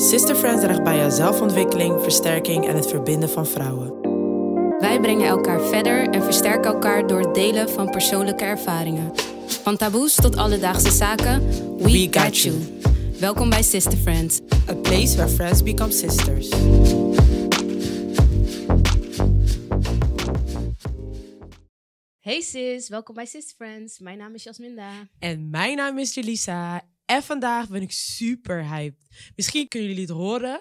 Sister Friends draagt bij aan zelfontwikkeling, versterking en het verbinden van vrouwen. Wij brengen elkaar verder en versterken elkaar door het delen van persoonlijke ervaringen. Van taboes tot alledaagse zaken, we, got, you. Welkom bij Sister Friends. A place where friends become sisters. Hey sis, welkom bij Sister Friends. Mijn naam is Jasminda. En mijn naam is Julissa. En vandaag ben ik super hyped. Misschien kunnen jullie het horen.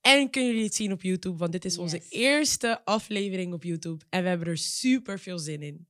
En kunnen jullie het zien op YouTube, want dit is onze eerste aflevering op YouTube. En we hebben er super veel zin in.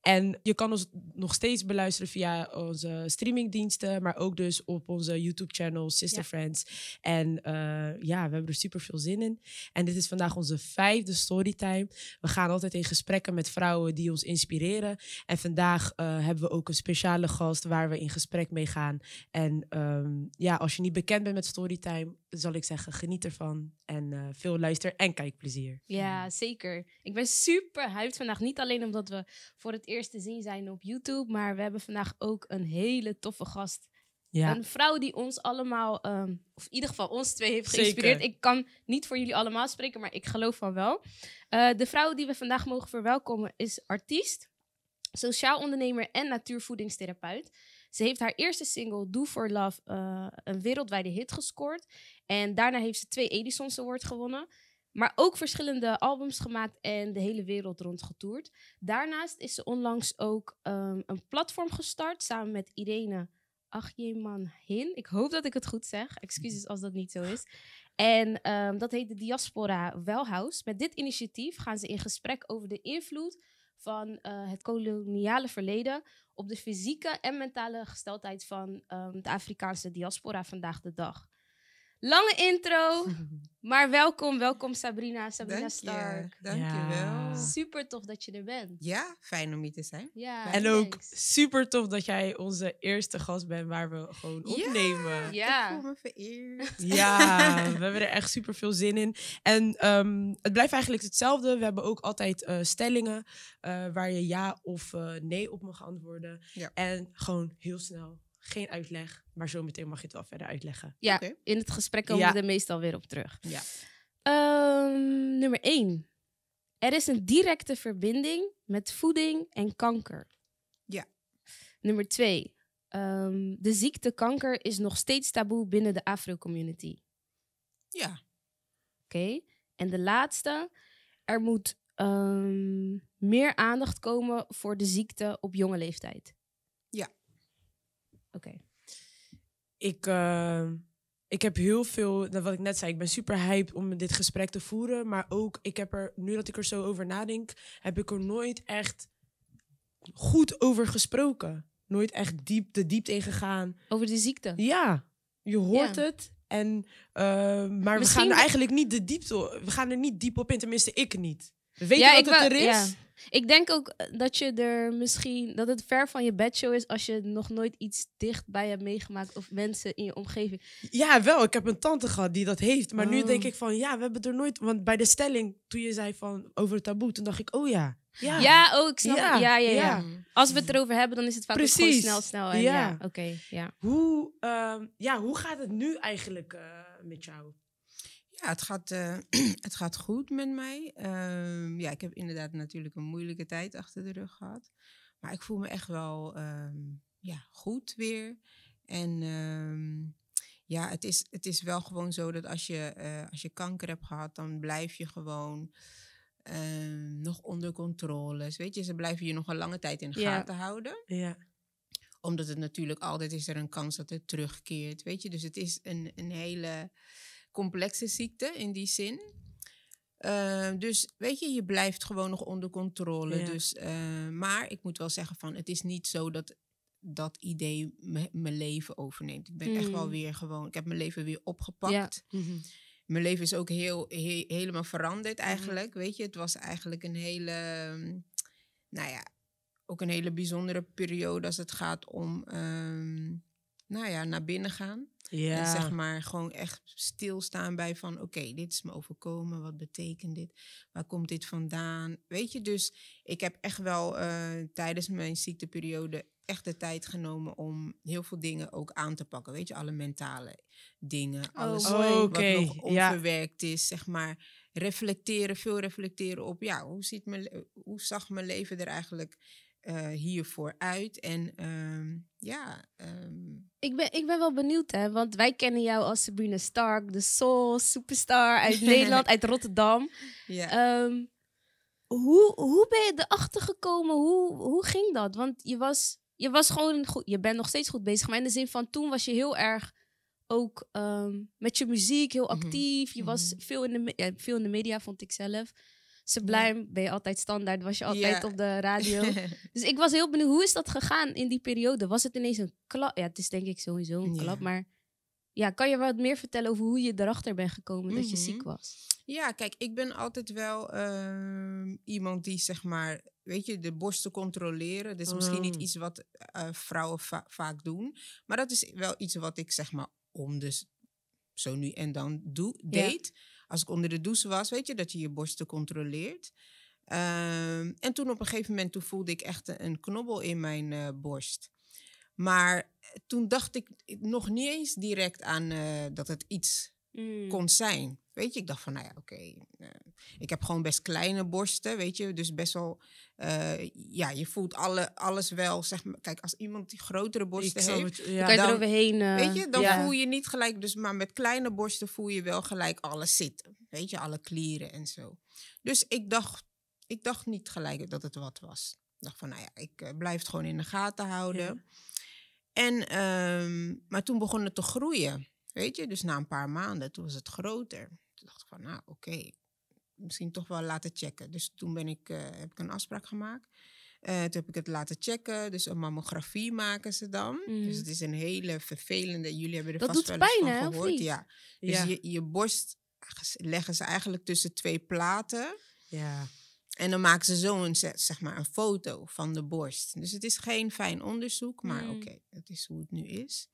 En je kan ons nog steeds beluisteren via onze streamingdiensten, maar ook dus op onze YouTube-channel Sister Friends. En eh, ja, we hebben er super veel zin in. En dit is vandaag onze vijfde storytime. We gaan altijd in gesprekken met vrouwen die ons inspireren. En vandaag eh, hebben we ook een speciale gast waar we in gesprek mee gaan. En ehm, ja, als je niet bekend bent met storytime, zal ik zeggen, geniet ervan. En eh, veel luister- en kijkplezier. Ja, mm. zeker. Ik ben super hyped vandaag. Niet alleen omdat we voor het eerst te zien zijn op YouTube, maar we hebben vandaag ook een hele toffe gast. Een vrouw die ons allemaal, ehm, of in ieder geval ons twee, heeft geïnspireerd. Ik kan niet voor jullie allemaal spreken, maar ik geloof van wel. Eh, de vrouw die we vandaag mogen verwelkomen is artiest, sociaal ondernemer en natuurvoedingstherapeut. Ze heeft haar eerste single, Do For Love, eh, een wereldwijde hit gescoord. En daarna heeft ze twee Edison's Award gewonnen. Maar ook verschillende albums gemaakt en de hele wereld rond getoerd. Daarnaast is ze onlangs ook ehm, een platform gestart samen met Irene Achjeman Hin. Ik hoop dat ik het goed zeg. Excuses als dat niet zo is. En ehm, dat heet de Diaspora Wellhouse. Met dit initiatief gaan ze in gesprek over de invloed van eh, het koloniale verleden op de fysieke en mentale gesteldheid van ehm, de Afrikaanse diaspora vandaag de dag. Lange intro, Maar welkom, welkom Sabrina, Sabrina Dank Stark. Dankjewel. Super tof dat je er bent. Ja, fijn om hier te zijn. Ja, en ook super tof dat jij onze eerste gast bent waar we gewoon opnemen. Ja, ik voel me vereerd. Ja, we hebben er echt super veel zin in. En ehm, het blijft eigenlijk hetzelfde. We hebben ook altijd eh, stellingen eh, waar je ja of eh, nee op mag antwoorden. En gewoon heel snel geen uitleg, maar zometeen mag je het wel verder uitleggen. Ja, in het gesprek komen we er meestal weer op terug. Ja. Ehm, nummer 1. Er is een directe verbinding met voeding en kanker. Ja. Nummer 2. Ehm, de ziekte kanker is nog steeds taboe binnen de Afro-community. Ja. Oké. En de laatste. Er moet ehm, meer aandacht komen voor de ziekte op jonge leeftijd. Oké. Ik, ehm, ik heb heel veel, wat ik net zei, ik ben super hyped om dit gesprek te voeren. Maar ook, ik heb er, nu dat ik er zo over nadenk, heb ik er nooit echt goed over gesproken. Nooit echt diep, te in gegaan. Over de ziekte? Ja, je hoort het. En, ehm, maar we gaan er eigenlijk niet de diepte, we gaan er niet diep op in, tenminste ik niet. We weten wat het er is. Ik denk ook eh, dat je er misschien dat het ver van je bedshow is als je nog nooit iets dichtbij hebt meegemaakt of mensen in je omgeving. Ja, wel. Ik heb een tante gehad die dat heeft, maar nu denk oh. ik van ja, we hebben er nooit. Want bij de stelling toen je zei van over het taboe, toen dacht ik oh ja. Ja, ja oh, ik snap ja. Ja, ja. Als we het erover hebben, dan is het vaak gewoon snel, snel. En ja, oké. ja. Hoe, ehm, ja, hoe gaat het nu eigenlijk eh, met jou? Ja, het gaat, eh, het gaat goed met mij. Ehm, ja, ik heb inderdaad natuurlijk een moeilijke tijd achter de rug gehad. Maar ik voel me echt wel ehm, ja, goed weer. En ehm, ja, het is, het is wel gewoon zo dat als je, eh, als je kanker hebt gehad, dan blijf je gewoon nog onder controle. Weet je, ze blijven je nog een lange tijd in de gaten houden. Ja. Omdat het natuurlijk altijd is er een kans dat het terugkeert. Weet je, dus het is een, een hele complexe ziekte in die zin. Ehm, dus weet je, je blijft gewoon nog onder controle. Dus, eh, maar ik moet wel zeggen van, het is niet zo dat dat idee mijn leven overneemt. Ik ben echt wel mm. weer gewoon, ik heb mijn leven weer opgepakt. Ja. Mhm. Mijn leven is ook heel, helemaal veranderd mhm. eigenlijk. Weet je, het was eigenlijk een hele, ehm, nou ja, ook een hele bijzondere periode als het gaat om ehm, nou ja, naar binnen gaan. Ja. En zeg maar gewoon echt stilstaan bij van oké, dit is me overkomen. Wat betekent dit? Waar komt dit vandaan? Weet je, dus ik heb echt wel eh, tijdens mijn ziekteperiode echt de tijd genomen om heel veel dingen ook aan te pakken. Weet je, alle mentale dingen, oh, alles wat nog onverwerkt is, zeg maar. Reflecteren, veel reflecteren op, ja, hoe, ziet mijn, hoe zag mijn leven er eigenlijk eh, hiervoor uit. En ehm, ja. Ehm, ik, ben, ik ben wel benieuwd, hè? Want wij kennen jou als Sabine Stark, de soul superstar uit Nederland, uit Rotterdam. Ja. Ehm, hoe, hoe ben je erachter gekomen? Hoe, hoe ging dat? Want je was, je was gewoon goed, je bent nog steeds goed bezig. Maar in de zin van toen was je heel erg ook met je muziek heel mhm. actief. Je was mhm. veel in, de, veel in de media, vond ik zelf. Sublime ben je altijd standaard, was je altijd op de radio. dus ik was heel benieuwd, hoe is dat gegaan in die periode? Was het ineens een klap? Ja, het is denk ik sowieso een klap, maar ja, kan je wat meer vertellen over hoe je erachter bent gekomen dat je ziek mhm. was? Ja, kijk, ik ben altijd wel ehm, iemand die zeg maar, weet je, de borsten controleren. Dat is misschien niet oh. iets wat eh, vrouwen vaak doen, maar dat is wel iets wat ik zeg maar om dus zo nu en dan doe, deed als ik onder de douche was, weet je, dat je je borsten controleert. Ehm, en toen op een gegeven moment toen voelde ik echt een, knobbel in mijn eh, borst. Maar eh, toen dacht ik nog niet eens direct aan eh, dat het iets mm. kon zijn. Weet je, ik dacht van, nou ja, oké. Eh, ik heb gewoon best kleine borsten, weet je. Dus best wel, eh, ja, je voelt alle, alles wel, zeg maar. Kijk, als iemand die grotere borsten heeft... Het, ja. dan, eh, weet je, dan voel je niet gelijk... Dus, maar met kleine borsten voel je wel gelijk alles zitten. Weet je, alle klieren en zo. Dus ik dacht, ik dacht niet gelijk dat het wat was. Ik dacht van, nou ja, ik blijf het gewoon in de gaten houden. En, ehm, maar toen begon het te groeien. Weet je, dus na een paar maanden, toen was het groter. Toen dacht ik van, nou oké, misschien toch wel laten checken. Dus toen ben ik, eh, heb ik een afspraak gemaakt. Eh, toen heb ik het laten checken. Dus een mammografie maken ze dan. Dus mhm. het is een hele vervelende. Jullie hebben er dat vast wel pijn, van hè, gehoord. Ja. Dus Je, je borst leggen ze eigenlijk tussen twee platen. Ja. En dan maken ze zo een, zeg maar, een foto van de borst. Dus het is geen fijn onderzoek, maar mhm. oké, het is hoe het nu is.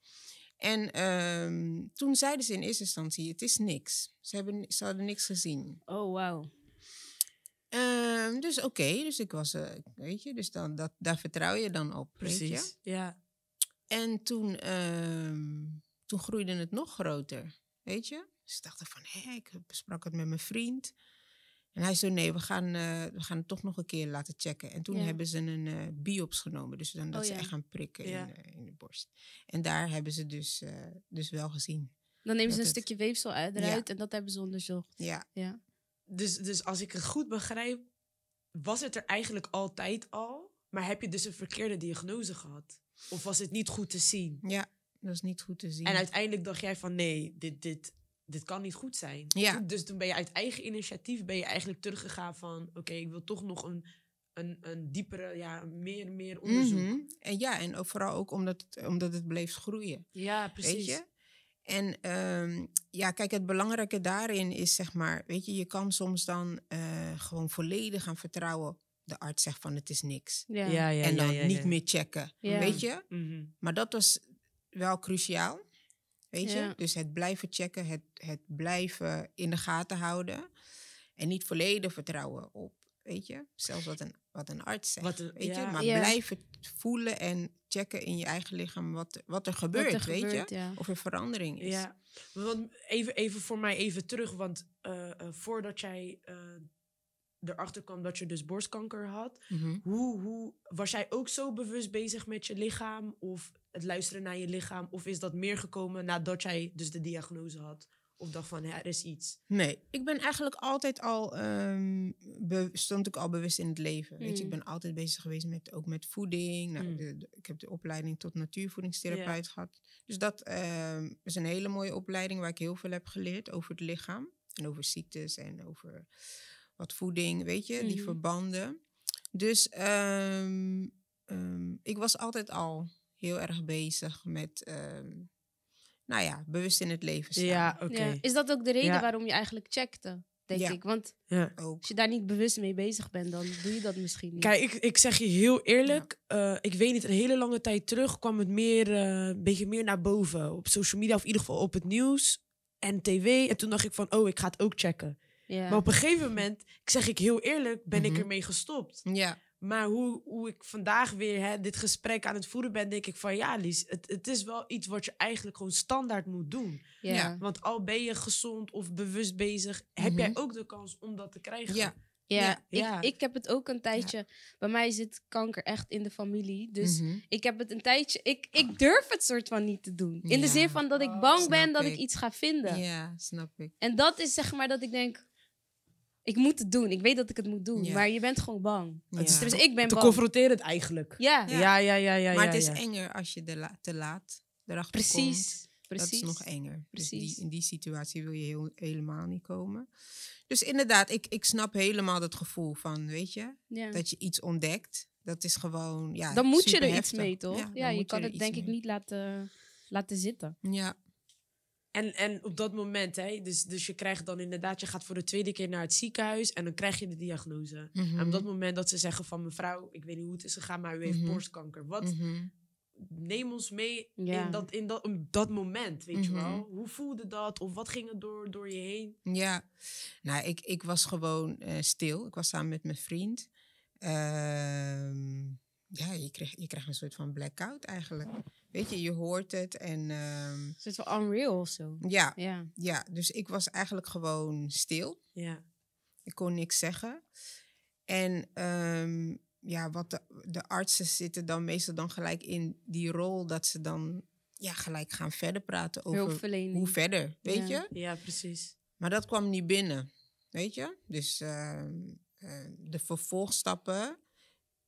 En ehm, toen zeiden ze in eerste instantie, het is niks. Ze, hebben, ze hadden niks gezien. Oh, wauw. Ehm, dus oké, dus ik was, eh, weet je, dus dan, dat, daar vertrouw je dan op. Precies, ja. En toen, ehm, toen groeide het nog groter, weet je. Dus ik van, hé, ik besprak eh, het met mijn vriend. En hij zei, nee, we gaan, eh, we gaan het toch nog een keer laten checken. En toen hebben ze een eh, biops genomen. Dus dan dat oh ze echt gaan prikken in, eh, in, de borst. En daar hebben ze dus, dus wel gezien. Dan nemen ze een stukje weefsel eruit en dat hebben ze onderzocht. Ja. ja. Dus, dus als ik het goed begrijp, was het er eigenlijk altijd al. Maar heb je dus een verkeerde diagnose gehad? Of was het niet goed te zien? Ja, dat is niet goed te zien. En uiteindelijk dacht jij van nee, dit, dit, dit kan niet goed zijn. Ja. dus toen ben je uit eigen initiatief ben je eigenlijk teruggegaan van... oké, ik wil toch nog een, een, een diepere, ja, meer, meer mhm. onderzoek. En ja, en vooral ook omdat het, omdat het bleef groeien. Ja, precies. Weet je? En ehm, ja, kijk, het belangrijke daarin is zeg maar... weet je, je kan soms dan eh, gewoon volledig gaan vertrouwen... de arts zegt van het is niks. Ja. Ja, ja en dan niet meer checken, weet je? Mhm. Maar dat was wel cruciaal. Weet je? Dus het blijven checken, het, het blijven in de gaten houden. En niet volledig vertrouwen op, weet je? Zelfs wat een, wat een arts zegt, weet je? Maar blijven voelen en checken in je eigen lichaam wat, wat er gebeurt, weet je? Of er verandering is. Ja, want even, even voor mij even terug, want eh, eh, voordat jij... Uh, erachter kwam dat je dus borstkanker had. Mhm. hoe, hoe, was jij ook zo bewust bezig met je lichaam? Of het luisteren naar je lichaam? Of is dat meer gekomen nadat jij dus de diagnose had? Of dacht van, er is iets? Nee, ik ben eigenlijk altijd al, ehm, stond ik al bewust in het leven. Weet je, ik hmm. ben altijd bezig geweest met, ook met voeding. Nou, hmm. ik heb de opleiding tot natuurvoedingstherapeut gehad. Dus dat um, is een hele mooie opleiding waar ik heel veel heb geleerd over het lichaam. En over ziektes en over wat voeding, weet je, die hmm. verbanden. Dus ehm, ik was altijd al heel erg bezig met, ehm, nou ja, bewust in het leven staan. Ja, oké. Is dat ook de reden waarom je eigenlijk checkte? Denk ja. ik. Want als je daar niet bewust mee bezig bent, dan doe je dat misschien niet. Kijk, ik, ik zeg je heel eerlijk. Eh, ik weet niet, een hele lange tijd terug kwam het meer, eh, een beetje meer naar boven. Op social media of in ieder geval op het nieuws en tv. En toen dacht ik van, oh, ik ga het ook checken. Maar op een gegeven moment, ik zeg ik heel eerlijk, ben ik mhm. ermee gestopt. Ja. Maar hoe, hoe ik vandaag weer hè, dit gesprek aan het voeren ben, denk ik van ja, Lies, het, het is wel iets wat je eigenlijk gewoon standaard moet doen. Ja. Want al ben je gezond of bewust bezig, heb mhm. jij ook de kans om dat te krijgen. Ja. Ja, Ik, ik heb het ook een tijdje. Bij mij zit kanker echt in de familie. Dus mhm. ik heb het een tijdje. Ik, ik durf het soort van niet te doen. In de zin van dat ik oh, bang ben dat ik iets ga vinden. Ja, snap ik. En dat is zeg maar dat ik denk ik moet het doen. Ik weet dat ik het moet doen. Maar je bent gewoon bang. Ja. Dus ik ben te confronterend eigenlijk. Ja. Ja, ja, ja, ja. maar het is enger als je de te laat erachter komt. Precies. Dat is nog enger. Dus precies. die, in die situatie wil je helemaal niet komen. Dus inderdaad, ik, ik snap helemaal dat gevoel van, weet je, dat je iets ontdekt. Dat is gewoon, ja. Dan moet je er iets mee, toch? Ja, je kan het denk ik niet laten, laten zitten. Ja. En, en op dat moment, hè, dus, dus je krijgt dan inderdaad, je gaat voor de tweede keer naar het ziekenhuis en dan krijg je de diagnose. En op mhm. dat moment dat ze zeggen van mevrouw, ik weet niet hoe het is gegaan, maar u heeft mhm. borstkanker. Wat, mhm. neem ons mee in, dat, in dat, dat moment, weet je wel. Hoe voelde dat of wat ging er door, door je heen? Ja, nou, ik, ik was gewoon eh, stil. Ik was samen met mijn vriend. Ehm ja, je krijgt, je kreeg een soort van blackout eigenlijk. Weet je, je hoort het en... Um, het is wel unreal of zo. Ja, ja, ja. dus ik was eigenlijk gewoon stil. Ja. Ik kon niks zeggen. En ehm, ja, wat de, de artsen zitten dan meestal dan gelijk in die rol dat ze dan ja, gelijk gaan verder praten over hoe verder, weet ja. je? Ja, precies. Maar dat kwam niet binnen, weet je? Dus ehm, eh, de vervolgstappen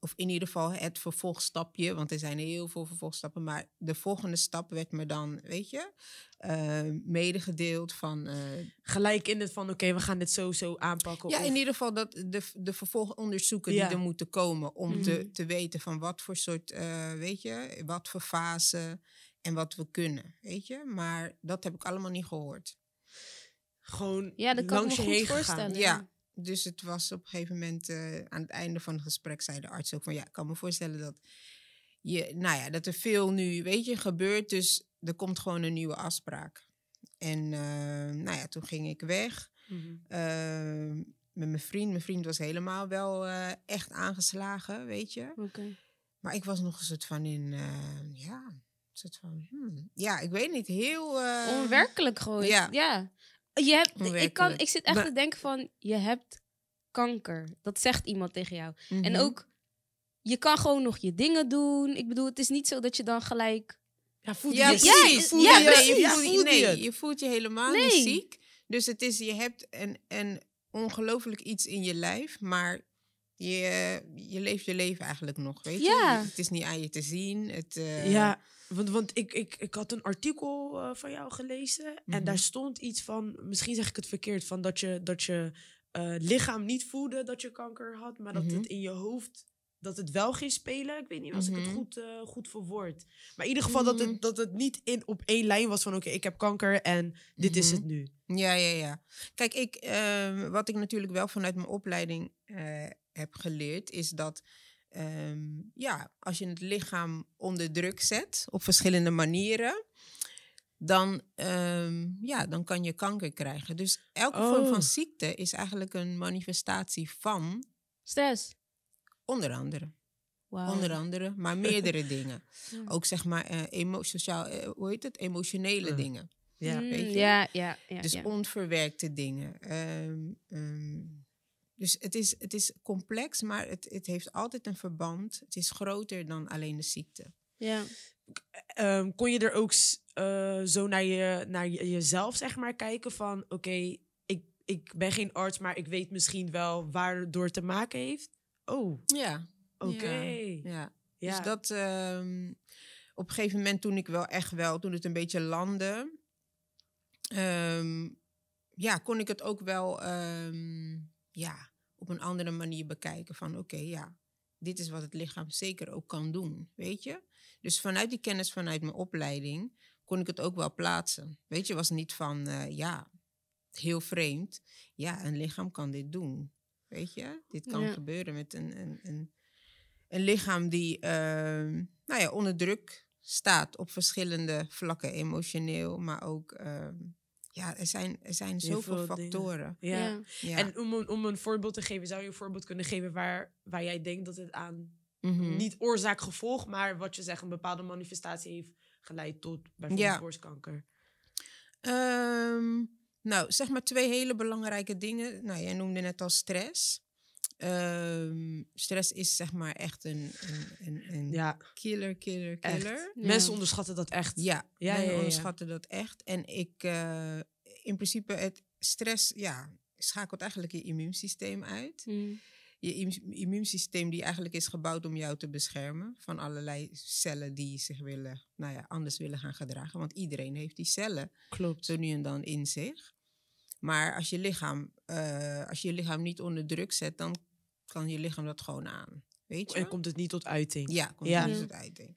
of in ieder geval het vervolgstapje, want er zijn heel veel vervolgstappen, maar de volgende stap werd me dan, weet je, eh, medegedeeld van... Eh, Gelijk in het van, oké, we gaan dit zo, zo aanpakken. Ja, in ieder geval dat de, de vervolgonderzoeken die er moeten komen om te, mhm. te weten van wat voor soort, eh, weet je, wat voor fase en wat we kunnen, weet je. Maar dat heb ik allemaal niet gehoord. Gewoon ja, dat kan langs me je heen voorstellen. Ja dus het was op een gegeven moment eh, aan het einde van het gesprek zei de arts ook van ja, ik kan me voorstellen dat je, nou ja, dat er veel nu, weet je, gebeurt. Dus er komt gewoon een nieuwe afspraak. En eh, nou ja, toen ging ik weg. Mhm. Eh, met mijn vriend. Mijn vriend was helemaal wel echt aangeslagen, weet je. Okay. Maar ik was nog een soort van in, ja, soort van, hmm. ja, ik weet niet, heel... Onwerkelijk gewoon. Ja. ja. Je ik, kan, ik zit echt te denken van, je hebt kanker. Dat zegt iemand tegen jou. En mhm. ook, je kan gewoon nog je dingen doen. Ik bedoel, het is niet zo dat je dan gelijk... Ja, voelt ja, je, precies. Ja, precies. voelt, nee, je voelt je helemaal niet ziek. Dus het is, je hebt een, een ongelooflijk iets in je lijf, maar je, je leeft je leven eigenlijk nog, weet je? Het is niet aan je te zien. Het, eh, ja. Want, want ik, ik, ik had een artikel eh, van jou gelezen. En mhm. daar stond iets van, misschien zeg ik het verkeerd, van dat je, dat je eh, lichaam niet voelde dat je kanker had, maar dat mhm. het in je hoofd dat het wel ging spelen. Ik weet niet als ik het mhm. goed, eh, goed verwoord. Maar in ieder geval dat, het, mm. dat het niet in, op één lijn was van... oké, ik heb kanker en dit is het nu. Ja, ja, ja. Kijk, ik, ehm, wat ik natuurlijk wel vanuit mijn opleiding heb geleerd... is dat um, ja, als je het lichaam onder druk zet op verschillende manieren, dan, ehm, ja, dan kan je kanker krijgen. Dus elke oh. vorm van ziekte is eigenlijk een manifestatie van stress. Onder andere. Onder andere, maar meerdere dingen. Hmm. Ook zeg maar uh, hoe heet het? Emotionele hmm. dingen. Ja. Hmm, Weet je? ja, ja, Dus onverwerkte dingen. Um, dus het is, het is complex, maar het, het heeft altijd een verband. Het is groter dan alleen de ziekte. Ja. Ehm, kon je er ook eh, zo naar, je, naar je, jezelf zeg maar, kijken van... oké, ik, ik ben geen arts, maar ik weet misschien wel waar het door te maken heeft? Oh, ja. oké. Ja. ja. Dus dat ehm, op een gegeven moment toen ik wel echt wel, toen het een beetje landde, ehm, ja, kon ik het ook wel, ja, op een andere manier bekijken van oké, ja, dit is wat het lichaam zeker ook kan doen, weet je? Dus vanuit die kennis vanuit mijn opleiding kon ik het ook wel plaatsen. Weet je, was niet van eh, ja, heel vreemd. Ja, een lichaam kan dit doen. Weet je, dit kan gebeuren met een, een, een, een lichaam die ehm, nou ja, onder druk staat op verschillende vlakken, emotioneel, maar ook ehm, ja, er zijn, er zijn zoveel factoren. Ja. En om, een, om een voorbeeld te geven, zou je een voorbeeld kunnen geven waar, waar jij denkt dat het aan mhm. niet oorzaak gevolg, maar wat je zegt, een bepaalde manifestatie heeft geleid tot bijvoorbeeld borstkanker? Ehm, nou, zeg maar twee hele belangrijke dingen. Nou, jij noemde net al stress. Ehm, stress is zeg maar echt een, een, een, een killer, killer, killer. Mensen onderschatten dat echt. Ja, ja, onderschatten dat echt. En ik, eh, in principe, het stress ja, schakelt eigenlijk je immuunsysteem uit. Mm. Je immuunsysteem die eigenlijk is gebouwd om jou te beschermen van allerlei cellen die zich willen, nou ja, anders willen gaan gedragen. Want iedereen heeft die cellen Klopt. zo nu en dan in zich. Maar als je lichaam, eh, als je, je lichaam niet onder druk zet, dan kan je lichaam dat gewoon aan. Weet oh, je? En komt het niet tot uiting? Ja, komt het niet tot uiting.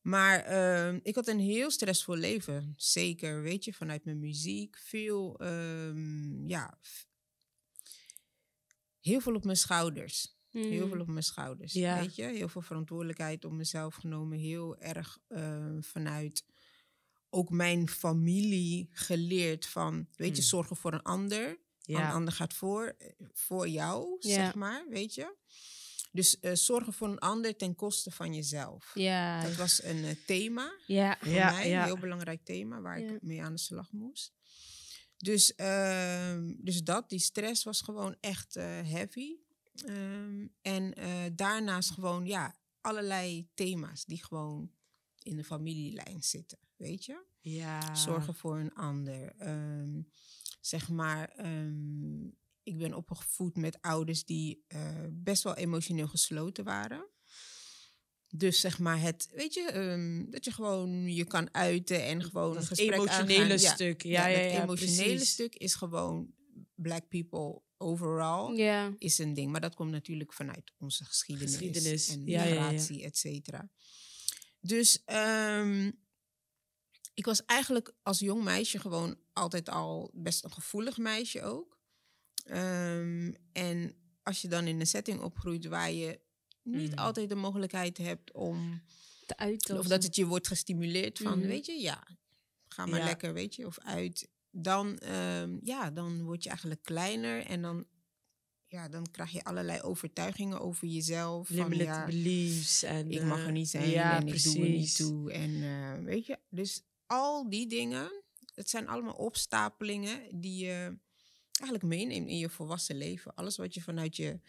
Maar ehm, ik had een heel stressvol leven. Zeker, weet je, vanuit mijn muziek. Veel, ehm, ja. Heel veel op mijn schouders. Heel hmm. veel op mijn schouders. Weet je, heel veel verantwoordelijkheid op mezelf genomen. Heel erg ehm, vanuit ook mijn familie geleerd van, weet je, hmm. zorgen voor een ander. Een ander gaat voor, eh, voor jou, zeg maar, weet je. Dus eh, zorgen voor een ander ten koste van jezelf. Ja. Dat was een eh, thema ja. voor mij, een heel belangrijk thema waar ik mee aan de slag moest. Dus, ehm, dus dat, die stress was gewoon echt heavy. Ehm, en daarnaast gewoon, ja, allerlei thema's die gewoon in de familielijn zitten, weet je? Ja. Zorgen voor een ander. Um, zeg maar, ehm, ik ben opgevoed met ouders die eh, best wel emotioneel gesloten waren. Dus zeg maar het, weet je, ehm, dat je gewoon je kan uiten en gewoon een gesprek emotionele aangaan. stuk. Ja, ja, ja, ja het emotionele stuk is gewoon black people overal ja. is een ding. Maar dat komt natuurlijk vanuit onze geschiedenis, en migratie, et cetera. Dus um, ik was eigenlijk als jong meisje gewoon altijd al best een gevoelig meisje ook. Um, en als je dan in een setting opgroeit waar je niet hmm. altijd de mogelijkheid hebt om te uiten. Of dat het je wordt gestimuleerd van, mhm. weet je, ja, ga maar lekker, weet je, of uit. Dan, um, ja, dan word je eigenlijk kleiner en dan, ja, dan krijg je allerlei overtuigingen over jezelf. Limited van, ja, En, ik mag er niet eh, zijn ja, en ik doe er niet toe. En uh, weet je, dus al die dingen, het zijn allemaal opstapelingen die je eigenlijk meeneemt in je volwassen leven. Alles wat je vanuit je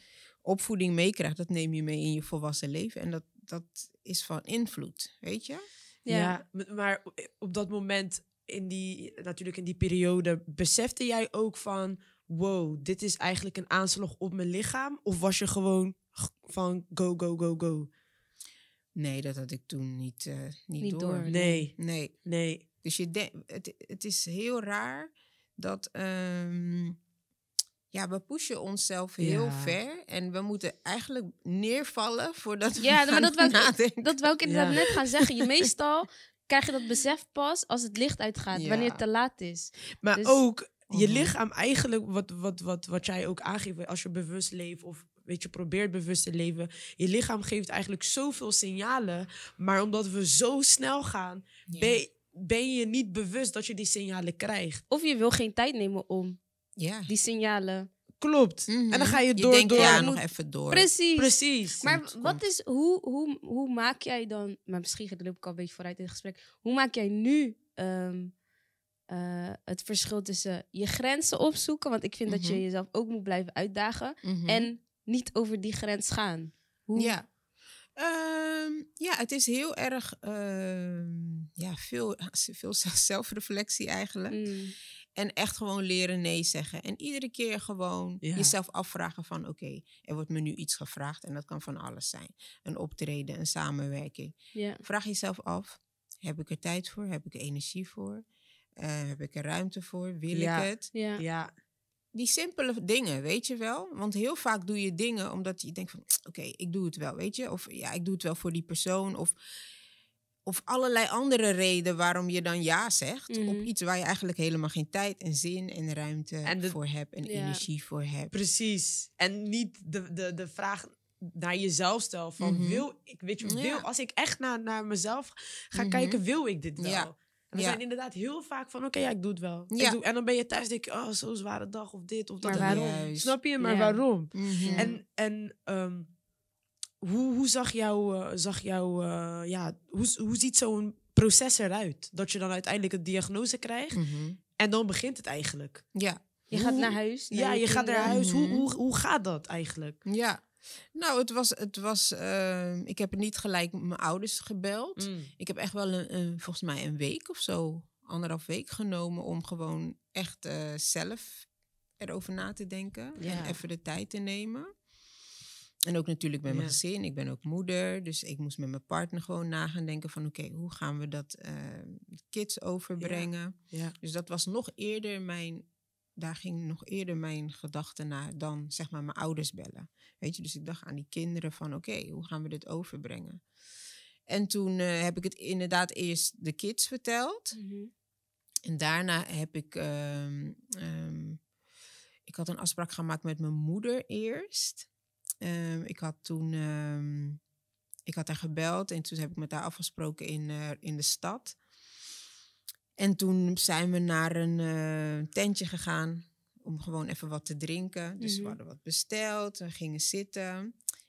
opvoeding meekrijgt, dat neem je mee in je volwassen leven. En dat, dat is van invloed, weet je? Ja, ja. maar op dat moment, in die, natuurlijk in die periode, besefte jij ook van... wow, dit is eigenlijk een aanslag op mijn lichaam? Of was je gewoon van go, go, go, go? Nee, dat had ik toen niet, uh, niet, door. Nee. nee. Nee. Dus je het, is heel raar dat. Ehm, ja, we pushen onszelf heel ver en we moeten eigenlijk neervallen voordat we ja, dat wou, ik, dat wil ik inderdaad net gaan zeggen. Je meestal krijg je dat besef pas als het licht uitgaat, wanneer het te laat is. Maar dus ook je oh. lichaam eigenlijk, wat, wat, wat, wat jij ook aangeeft, als je bewust leeft of Weet je, probeert bewust te leven. Je lichaam geeft eigenlijk zoveel signalen. Maar omdat we zo snel gaan, ben, je niet bewust dat je die signalen krijgt. Of je wil geen tijd nemen om ja. die signalen. Klopt. En dan mhm. ga je door, je denkt, door. Ja, nog even door. Precies. Precies. Maar wat is, hoe, hoe, hoe maak jij dan, maar misschien loop ik al een beetje vooruit in het gesprek. Hoe maak jij nu ehm, eh, het verschil tussen je grenzen opzoeken, want ik vind dat je mhm. jezelf ook moet blijven uitdagen, mhm. en niet over die grens gaan. Hoe? Ja. Ehm, ja, het is heel erg ehm, ja, veel, veel zelfreflectie eigenlijk. Mm. En echt gewoon leren nee zeggen. En iedere keer gewoon jezelf afvragen van oké, er wordt me nu iets gevraagd en dat kan van alles zijn. Een optreden, een samenwerking. Vraag jezelf af, heb ik er tijd voor? Heb ik er energie voor? Eh, heb ik er ruimte voor? Wil ik het? Ja die simpele dingen, weet je wel? Want heel vaak doe je dingen omdat je denkt van... oké, ik doe het wel, weet je? Of ja, ik doe het wel voor die persoon. Of, of allerlei andere redenen waarom je dan ja zegt... op mhm. iets waar je eigenlijk helemaal geen tijd en zin en ruimte voor hebt... en energie voor hebt. Precies. En niet de, de, de vraag naar jezelf stel van... Mhm. wil ik, weet je, wil, als ik echt naar, naar mezelf ga mhm. kijken, wil ik dit wel? Ja we zijn inderdaad heel vaak van, oké, ja, ik doe het wel. en dan ben je thuis denk je, oh, zo'n zware dag of dit of dat. Maar waarom? Snap je? Maar waarom? Mhm. En, en ehm, hoe, hoe zag jouw, eh, zag jouw eh, ja, hoe, hoe ziet zo'n proces eruit? Dat je dan uiteindelijk een diagnose krijgt mhm. en dan begint het eigenlijk. Ja. Je gaat naar huis. ja, je, gaat naar huis. hoe, mhm. hoe, hoe gaat dat eigenlijk? Ja. Nou, het was. Het was ehm, ik heb niet gelijk mijn ouders gebeld. Mm. Ik heb echt wel een, volgens mij een week of zo, anderhalf week genomen om gewoon echt eh, zelf erover na te denken. En even de tijd te nemen. En ook natuurlijk met mijn gezin. Ik ben ook moeder. Dus ik moest met mijn partner gewoon na gaan denken van... oké, hoe gaan we dat ehm, kids overbrengen? Ja. Dus dat was nog eerder mijn daar ging nog eerder mijn gedachten naar dan zeg maar mijn ouders bellen. Weet je, dus ik dacht aan die kinderen van oké, hoe gaan we dit overbrengen? En toen eh, heb ik het inderdaad eerst de kids verteld. Mhm. En daarna heb ik. Ehm, ehm, ik had een afspraak gemaakt met mijn moeder eerst. Ehm, ik had toen. ik had haar gebeld en toen heb ik met haar afgesproken in, eh, in de stad. En toen zijn we naar een eh, tentje gegaan om gewoon even wat te drinken. Dus we mhm. hadden wat besteld, we gingen zitten.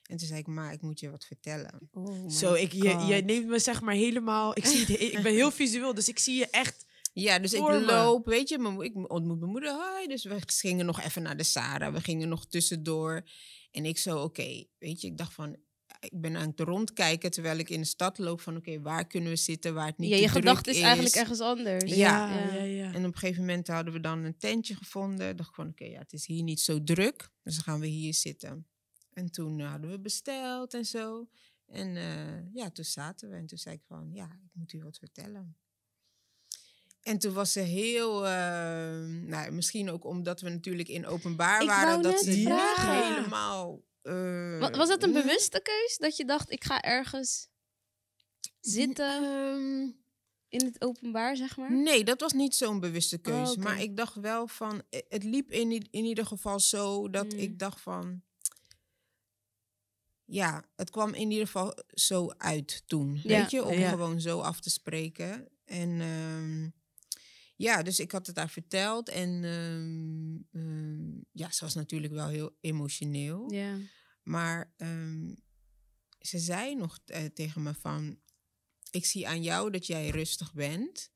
En toen zei ik, maar ik moet je wat vertellen. Oh Zo, ik, je, je, neemt me zeg maar helemaal... Ik, zie het, ik ben heel visueel, dus ik zie je echt... Ja, dus ik loop, weet je, ik ontmoet mijn moeder. Hi. Dus we gingen nog even naar de Sara. We gingen nog tussendoor. En ik zo, oké, weet je, ik dacht van, ik ben aan het rondkijken terwijl ik in de stad loop van oké, waar kunnen we zitten, waar het niet ja, je gedachte is, eigenlijk ergens anders. Ja. Ja, ja. En op een gegeven moment hadden we dan een tentje gevonden. Dacht gewoon van oké, ja, het is hier niet zo druk, dus dan gaan we hier zitten. En toen hadden we besteld en zo. En eh, ja, toen zaten we en toen zei ik van ja, ik moet u wat vertellen. En toen was ze heel, uh, nou, misschien ook omdat we natuurlijk in openbaar waren, dat ze niet helemaal eh, was dat een bewuste keus? Dat je dacht, ik ga ergens zitten ehm, in het openbaar, zeg maar? Nee, dat was niet zo'n bewuste oh, keuze. Maar ik dacht wel van, eh, het liep in, in ieder geval zo dat mm. ik dacht van... Ja, het kwam in ieder geval zo uit toen. Weet je, om gewoon zo af te spreken. En ehm, ja, dus ik had het daar verteld en ehm, ja, ze was natuurlijk wel heel emotioneel. Ja. Maar ehm, ze zei nog eh, tegen me van, ik zie aan jou dat jij rustig bent.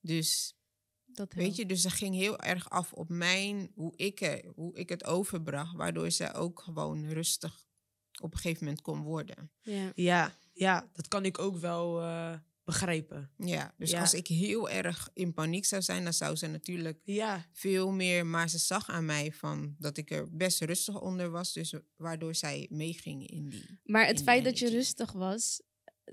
Dus, dat weet je, dus ze ging heel erg af op mijn, hoe ik, hoe ik het overbracht. Waardoor ze ook gewoon rustig op een gegeven moment kon worden. Ja, ja, ja dat kan ik ook wel... Eh, begrijpen. Ja, dus als ik heel erg in paniek zou zijn, dan zou ze natuurlijk ja. veel meer. Maar ze zag aan mij van dat ik er best rustig onder was, dus waardoor zij meeging in die. Maar het feit dat je rustig was,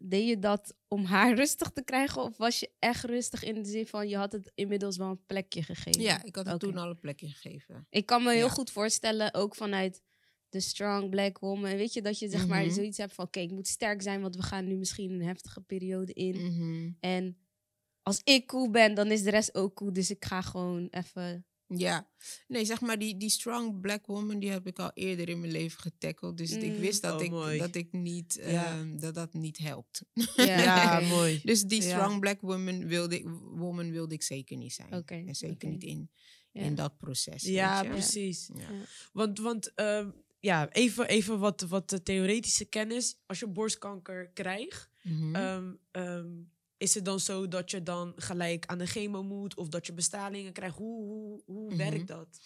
deed je dat om haar rustig te krijgen? Of was je echt rustig in de zin van je had het inmiddels wel een plekje gegeven? Ja, ik had het toen al een plekje gegeven. Ik kan me heel goed voorstellen, ook vanuit de strong black woman. Weet je, dat je zeg maar mhm. zoiets hebt van: oké, ik moet sterk zijn, want we gaan nu misschien een heftige periode in. Mhm. En als ik cool ben, dan is de rest ook cool. Dus ik ga gewoon even. Ja, nee, zeg maar, die, die strong black woman, die heb ik al eerder in mijn leven getackeld. Dus ik mm. wist dat, oh, ik, dat ik niet, ehm, dat dat niet helpt. Ja, mooi. Dus die strong black woman wilde, ik, woman wilde ik zeker niet zijn. Okay. En zeker niet in, in dat proces. Ja, precies. Want, want ehm, ja, even, even wat, wat theoretische kennis. Als je borstkanker krijgt, mhm. ehm, ehm, is het dan zo dat je dan gelijk aan de chemo moet of dat je bestralingen krijgt? Hoe, hoe, hoe mhm. werkt dat?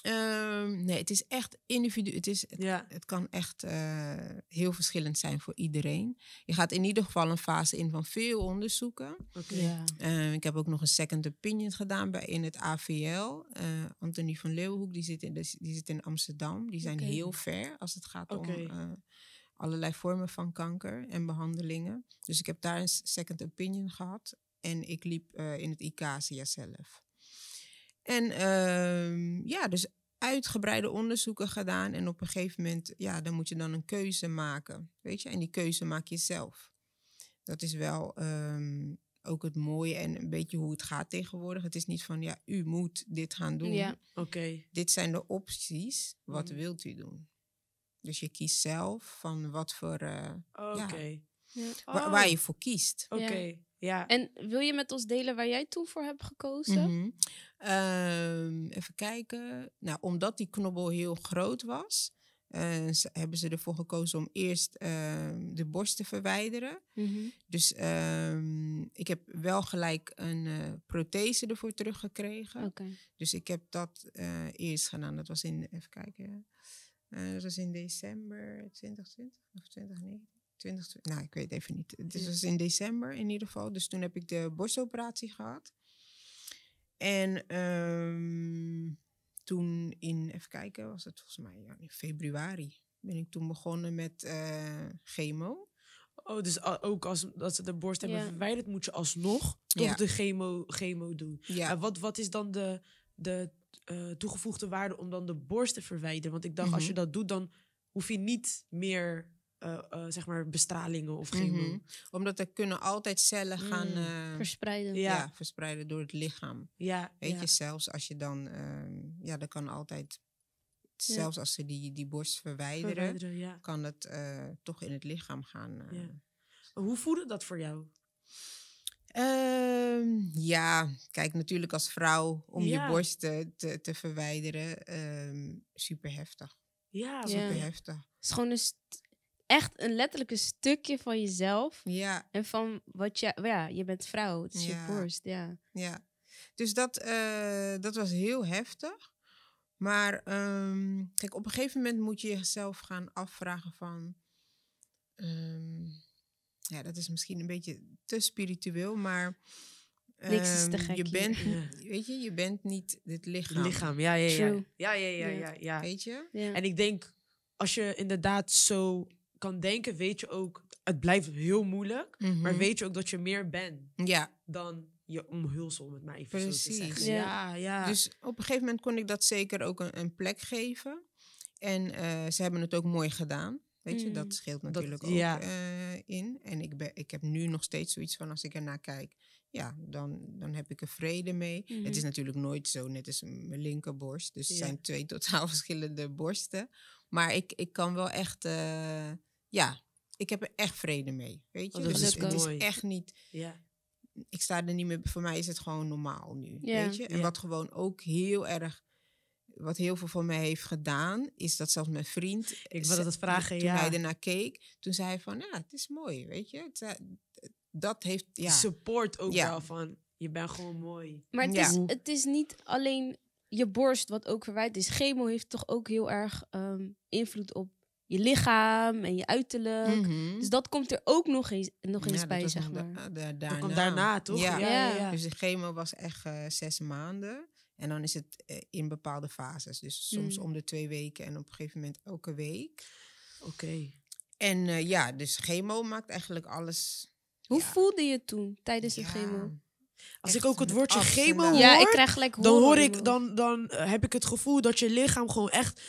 Ehm, nee, het is echt individueel. Het, is, het, kan echt eh, heel verschillend zijn voor iedereen. Je gaat in ieder geval een fase in van veel onderzoeken. Ehm, ik heb ook nog een second opinion gedaan bij, in het AVL. Uh, eh, Anthony van Leeuwenhoek, die zit in, die zit in Amsterdam. Die zijn heel ver als het gaat om eh, allerlei vormen van kanker en behandelingen. Dus ik heb daar een second opinion gehad. En ik liep in het ICASIA zelf. En ehm, ja, dus uitgebreide onderzoeken gedaan. En op een gegeven moment, ja, dan moet je dan een keuze maken. Weet je, en die keuze maak je zelf. Dat is wel ehm, ook het mooie en een beetje hoe het gaat tegenwoordig. Het is niet van, ja, u moet dit gaan doen. Ja, oké. Dit zijn de opties. Wat mhm. wilt u doen? Dus je kiest zelf van wat voor. Uh, eh, okay. ja, Waar, oh. je voor kiest. Oké. Ja. En wil je met ons delen waar jij toen voor hebt gekozen? Mhm. Ehm, even kijken. Nou, omdat die knobbel heel groot was, eh, hebben ze ervoor gekozen om eerst ehm, de borst te verwijderen. Mhm. Dus ehm, ik heb wel gelijk een eh, prothese ervoor teruggekregen. Okay. Dus ik heb dat eh, eerst gedaan. Dat was in, even kijken, dat was in december 2020 of 2019. 20, nou, ik weet even niet. Het was dus in december in ieder geval. Dus toen heb ik de borstoperatie gehad. En ehm, toen in, even kijken, was het volgens mij in februari. Ben ik toen begonnen met eh, chemo. Oh, dus ook als dat ze de borst hebben verwijderd, moet je alsnog toch de chemo, chemo doen. Ja. En wat, wat is dan de, de eh, toegevoegde waarde om dan de borst te verwijderen? Want ik dacht, als mhm. je dat doet, dan hoef je niet meer eh, eh, zeg maar bestralingen of geen. Mhm. Omdat er kunnen altijd cellen mm. gaan eh, verspreiden. Ja. verspreiden door het lichaam. Ja, Weet je, zelfs als je dan, ehm, ja, dat kan altijd, zelfs als ze die, die borst verwijderen, kan het toch in het lichaam gaan. Hoe voelde dat voor jou? Ehm, ja, kijk, natuurlijk als vrouw om je borst te, te, verwijderen, ehm, super heftig. Ja, super heftig. Het is gewoon een echt een letterlijk stukje van jezelf. Ja. En van wat je, ja, je bent vrouw, het is je borst, ja. Ja. Dus dat, eh, dat was heel heftig. Maar ehm, kijk, op een gegeven moment moet je jezelf gaan afvragen van, ehm, ja, dat is misschien een beetje te spiritueel, maar Niks is te ehm, gek je bent, weet je, je bent niet dit lichaam. Lichaam, ja, ja, ja, ja, ja, ja, ja, ja. Weet je? En ik denk als je inderdaad zo kan denken, weet je ook, het blijft heel moeilijk, maar mhm. weet je ook dat je meer bent ja. dan je omhulsel, om het maar even Precies, te zeggen. Ja, ja. Dus op een gegeven moment kon ik dat zeker ook een, plek geven. En eh, ze hebben het ook mooi gedaan. Weet je, dat mm. scheelt natuurlijk ook eh, in. En ik, ben, ik heb nu nog steeds zoiets van als ik ernaar kijk, ja, dan, dan heb ik er vrede mee. Het is mhm. natuurlijk nooit zo, net als mijn linkerborst. Dus het zijn twee totaal verschillende borsten. Maar ik, ik kan wel echt. Eh, ja, ik heb er echt vrede mee. Weet oh, je? Dat dus is het, is echt niet. Ja. Ik sta er niet meer. Voor mij is het gewoon normaal nu. Weet je? En wat gewoon ook heel erg. Wat heel veel van mij heeft gedaan, is dat zelfs mijn vriend. Ik wilde dat vragen, toen ja. Toen hij ernaar keek, toen zei hij van, ja, het is mooi, weet je. Eh, dat heeft, ja. Support ook wel van, je bent gewoon mooi. Maar het, is, het is niet alleen je borst wat ook verwijt is. Chemo heeft toch ook heel erg ehm, invloed op je lichaam en je uiterlijk. Mhm. Dus dat komt er ook nog eens, nog eens bij, zeg maar. Ah, daarna. Komt daarna, toch? Ja. Dus de chemo was echt eh, zes maanden. En dan is het eh, in bepaalde fases. Dus soms mm. om de twee weken en op een gegeven moment elke week. Oké. En eh, ja, dus chemo maakt eigenlijk alles... Hoe voelde je toen tijdens de chemo? Als ik ook het woordje chemo hoor, ja, ik krijg gelijk dan, hoor ik, dan, dan heb ik het gevoel dat je lichaam gewoon echt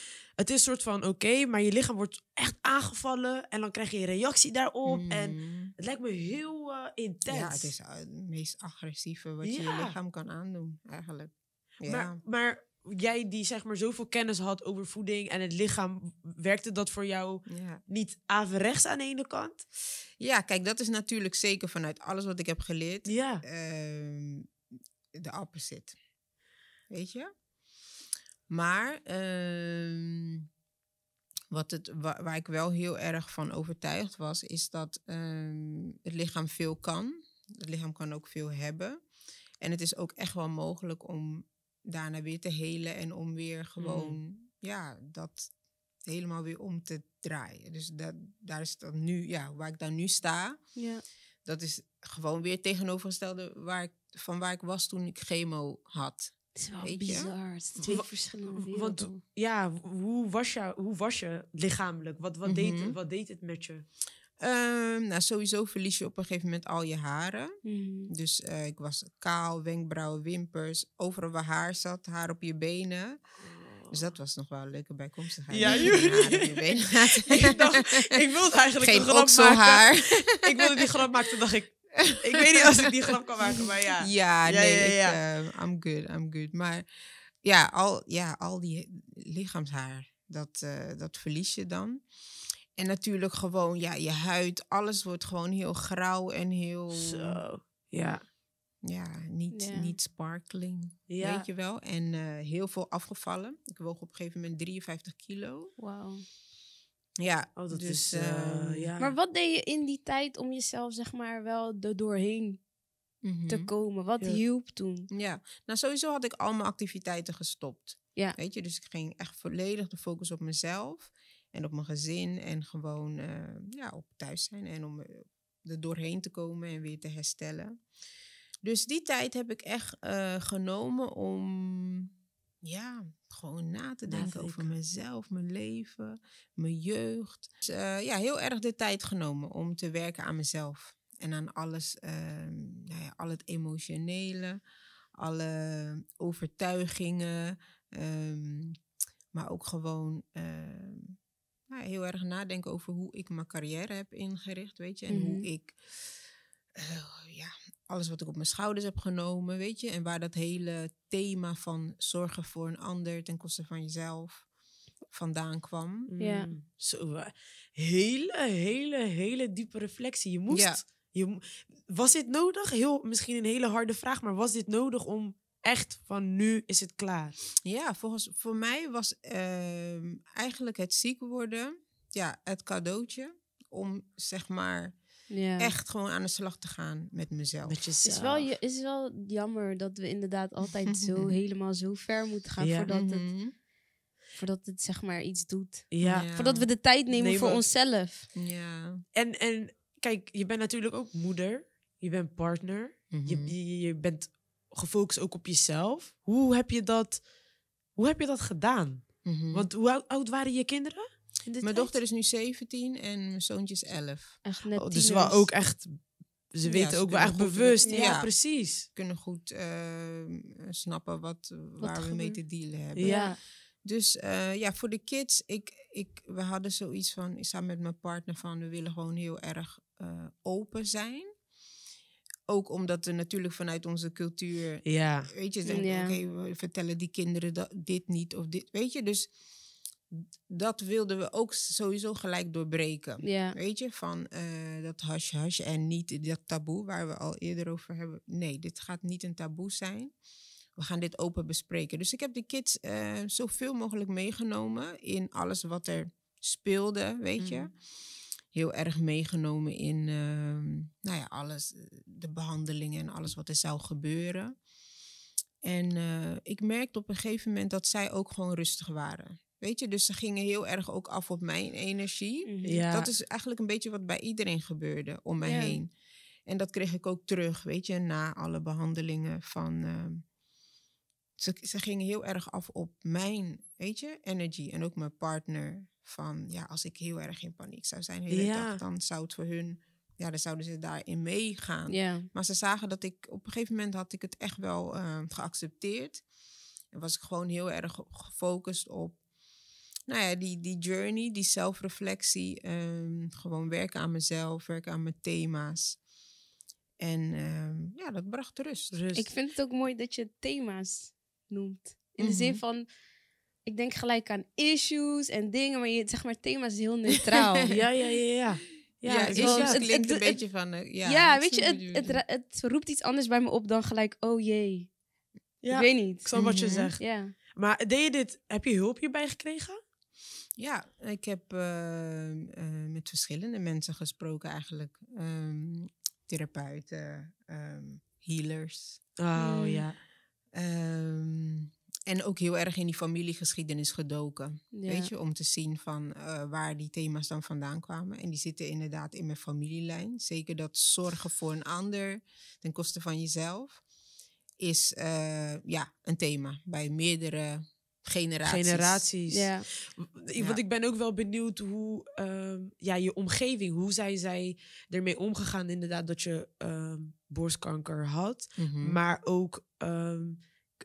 het is soort van oké, maar je lichaam wordt echt aangevallen. En dan krijg je een reactie daarop. En mm. het lijkt me heel uh, intens. Ja, het is eh, het meest agressieve wat je je lichaam kan aandoen, eigenlijk. Ja. Maar, maar jij die zeg maar zoveel kennis had over voeding en het lichaam, werkte dat voor jou niet averechts aan de ene kant? Ja, kijk, dat is natuurlijk zeker vanuit alles wat ik heb geleerd. Ehm, de opposite. Weet je? Maar ehm, wat het, waar, ik wel heel erg van overtuigd was, is dat ehm, het lichaam veel kan. Het lichaam kan ook veel hebben. En het is ook echt wel mogelijk om daarna weer te helen en om weer mhm. gewoon, ja, dat helemaal weer om te draaien. Dus dat, daar is dat nu, ja, waar ik dan nu sta, ja. dat is gewoon weer tegenovergestelde waar ik, van waar ik was toen ik chemo had. Het is wel bizar. Het is twee verschillende Want, ja, hoe was, je, hoe was je lichamelijk? Wat, wat, deed, mhm. wat deed het met je? Ehm, nou, sowieso verlies je op een gegeven moment al je haren. Mhm. Dus eh, ik was kaal, wenkbrauwen, wimpers. Overal waar haar zat, haar op je benen. Dus dat was nog wel een leuke bijkomstigheid. Ja, jullie. ik, dacht, ik wilde eigenlijk Geen een grap maken. ik wilde die grap maken, toen dacht ik... ik weet niet of ik die grap kan maken, maar ja. Ja, nee, ja, ik, ehm, I'm good, I'm good. Maar ja, al, ja, al die lichaamshaar, dat, eh, dat verlies je dan. En natuurlijk gewoon, ja, je huid, alles wordt gewoon heel grauw en heel... Zo, ja. Ja, niet, niet sparkling, weet je wel. En eh, heel veel afgevallen. Ik woog op een gegeven moment 53 kilo. Wauw. Ja, oh, dat dus, is, eh, eh, ja. Maar wat deed je in die tijd om jezelf, zeg maar, wel er doorheen te mhm. komen? Wat hielp toen? Ja, nou sowieso had ik al mijn activiteiten gestopt. Ja. Weet je, dus ik ging echt volledig de focus op mezelf en op mijn gezin en gewoon eh, ja, op thuis zijn en om er doorheen te komen en weer te herstellen. Dus die tijd heb ik echt genomen om ja, gewoon na te denken over mezelf, mijn leven, mijn jeugd. Dus, eh, ja, heel erg de tijd genomen om te werken aan mezelf. En aan alles, ehm, nou ja, al het emotionele, alle overtuigingen. Ehm, maar ook gewoon nou ja, heel erg nadenken over hoe ik mijn carrière heb ingericht, weet je. En hoe mhm. ik eh, ja, alles wat ik op mijn schouders heb genomen, weet je. En waar dat hele thema van zorgen voor een ander ten koste van jezelf vandaan kwam. Ja. Mm. Zo, eh, hele, hele, hele diepe reflectie. Je moest... Je, was dit nodig? Heel, misschien een hele harde vraag, maar was dit nodig om echt van nu is het klaar? Ja, volgens voor mij was ehm, eigenlijk het ziek worden ja, het cadeautje om zeg maar echt gewoon aan de slag te gaan met mezelf. het is wel, is wel jammer dat we inderdaad altijd zo helemaal zo ver moeten gaan voordat, het, mhm. voordat het zeg maar iets doet. Ja. Voordat we de tijd nemen, voor onszelf. Ja. En, en kijk, je bent natuurlijk ook moeder, je bent partner, mhm. je, je bent gefocust ook op jezelf. Hoe heb je dat, hoe heb je dat gedaan? Mhm. Want hoe oud waren je kinderen? mijn dochter is nu 17 en mijn zoontje is 11. Echt oh, dus we wel ook echt ze weten ook wel echt bewust. ja. precies. Kunnen goed eh, snappen wat, eh, waar we mee te dealen hebben. Ja. Dus eh, ja, voor de kids, ik, ik, we hadden zoiets van, ik samen met mijn partner van, we willen gewoon heel erg open zijn. Ook omdat we natuurlijk vanuit onze cultuur, ja. weet je, oké, we vertellen die kinderen dat, dit niet of dit, weet je. Dus dat wilden we ook sowieso gelijk doorbreken. Weet je, van eh, dat hash hash en niet dat taboe waar we al eerder over hebben. Nee, dit gaat niet een taboe zijn. We gaan dit open bespreken. Dus ik heb de kids eh, zoveel mogelijk meegenomen in alles wat er speelde, weet je. Mhm. Heel erg meegenomen in ehm, nou ja, alles, de behandelingen en alles wat er zou gebeuren. En eh, ik merkte op een gegeven moment dat zij ook gewoon rustig waren. Weet je, dus ze gingen heel erg ook af op mijn energie. Mhm. Dus ja. Dat is eigenlijk een beetje wat bij iedereen gebeurde om mij ja. heen. En dat kreeg ik ook terug, weet je, na alle behandelingen van. Ehm, ze, ze, gingen heel erg af op mijn, weet je, energy. En ook mijn partner. Van ja, als ik heel erg in paniek zou zijn hele dan zou het voor hun. Ja, dan zouden ze daarin meegaan. Ja. Maar ze zagen dat ik op een gegeven moment had ik het echt wel ehm, geaccepteerd. En was ik gewoon heel erg gefocust op nou ja, die, die journey, die zelfreflectie, ehm, gewoon werken aan mezelf, werken aan mijn thema's. En ehm, ja, dat bracht rust, rust. Ik vind het ook mooi dat je thema's noemt. In de zin mhm. van, ik denk gelijk aan issues en dingen, maar je, zeg maar, thema's heel neutraal. ja, ja, ja, ja. Ja, het, klinkt een beetje van... Eh, ja, ja weet je, het, het, het roept iets anders bij me op dan gelijk, oh jee. ik weet niet. Ik snap wat je mhm. zegt. Ja. Maar deed je dit, heb je hulp hierbij gekregen? Ja, ik heb eh, eh, met verschillende mensen gesproken eigenlijk. Ehm, therapeuten, um, healers. Oh hmm. ja. Ehm, en ook heel erg in die familiegeschiedenis gedoken. Weet je, om te zien van eh, waar die thema's dan vandaan kwamen. En die zitten inderdaad in mijn familielijn. Zeker dat zorgen voor een ander ten koste van jezelf is ja, een thema bij meerdere generaties. generaties. Ja. Want ik ben ook wel benieuwd hoe ehm, ja, je omgeving, hoe zijn zij ermee omgegaan, inderdaad, dat je ehm, borstkanker had. Mhm. Maar ook ehm,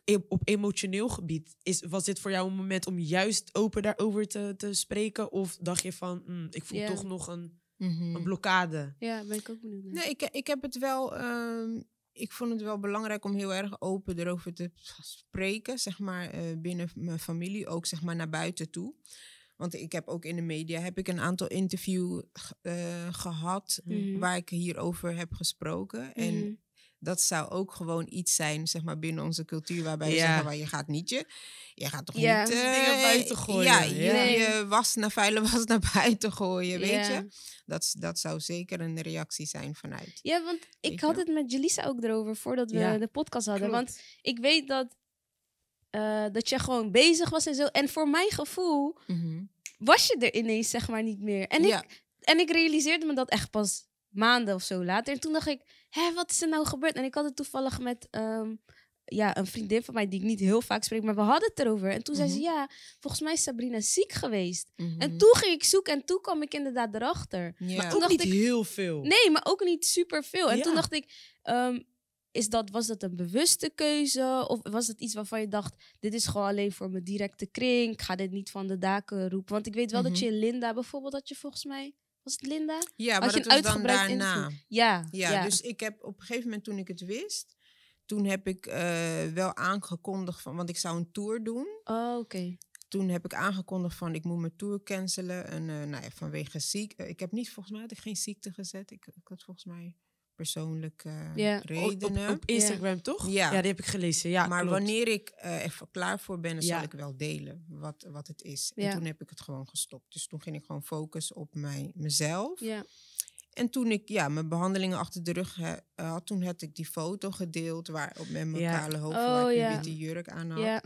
e-, op emotioneel gebied. Is, was dit voor jou een moment om juist open daarover te, te spreken? Of dacht je van, mm, ik voel toch nog een, mhm. een blokkade? Ja, ben ik ook benieuwd. Nee, ik, ik heb het wel ik vond het wel belangrijk om heel erg open erover te spreken, zeg maar, eh, binnen mijn familie, ook zeg maar naar buiten toe. Want ik heb ook in de media heb ik een aantal interviews eh, gehad mhm. waar ik hierover heb gesproken. En mhm. Dat zou ook gewoon iets zijn, zeg maar, binnen onze cultuur, waarbij je, ja. zeg waar je gaat niet Je gaat toch niet dingen eh, buiten gooien. Ja, je, was naar vuile was naar buiten gooien, weet je. Dat, dat zou zeker een reactie zijn vanuit. Ja, want ik had het met Jelisa ook erover voordat we de podcast hadden. Want ik weet dat, eh, dat je gewoon bezig was en zo. En voor mijn gevoel mhm. was je er ineens, zeg maar, niet meer. En ik, en ik realiseerde me dat echt pas maanden of zo later. En toen dacht ik hè, wat is er nou gebeurd? En ik had het toevallig met ehm, ja, een vriendin van mij die ik niet heel vaak spreek, maar we hadden het erover. En toen zei ze, mhm. ja, volgens mij is Sabrina ziek geweest. En mhm. toen ging ik zoeken en toen kwam ik inderdaad erachter. Maar toen dacht niet heel veel. Nee, maar ook niet super veel. En toen dacht ik, ehm, is dat, was dat een bewuste keuze? Of was het iets waarvan je dacht, dit is gewoon alleen voor mijn directe kring. Ik ga dit niet van de daken roepen. Want ik weet wel dat mhm. je Linda bijvoorbeeld, dat je volgens mij... Was het Linda? Ja, maar dat was dan daarna. Ja, ja, dus ik heb op een gegeven moment toen ik het wist, toen heb ik eh, wel aangekondigd van, want ik zou een tour doen. Oh, oké. Toen heb ik aangekondigd van ik moet mijn tour cancelen en eh, nou ja, vanwege ziek. Eh, ik heb niet volgens mij had ik geen ziekte gezet. Ik, ik had volgens mij persoonlijke redenen. Op, Instagram toch? Ja. die heb ik gelezen. Ja, maar wanneer ik uh, eh, er klaar voor ben, dan zal ik wel delen wat, wat het is. En toen heb ik het gewoon gestopt. Dus toen ging ik gewoon focussen op mij, mezelf. Ja. En toen ik ja, mijn behandelingen achter de rug eh, had, toen had ik die foto gedeeld waar op mijn kale hoofd oh, witte jurk aan had.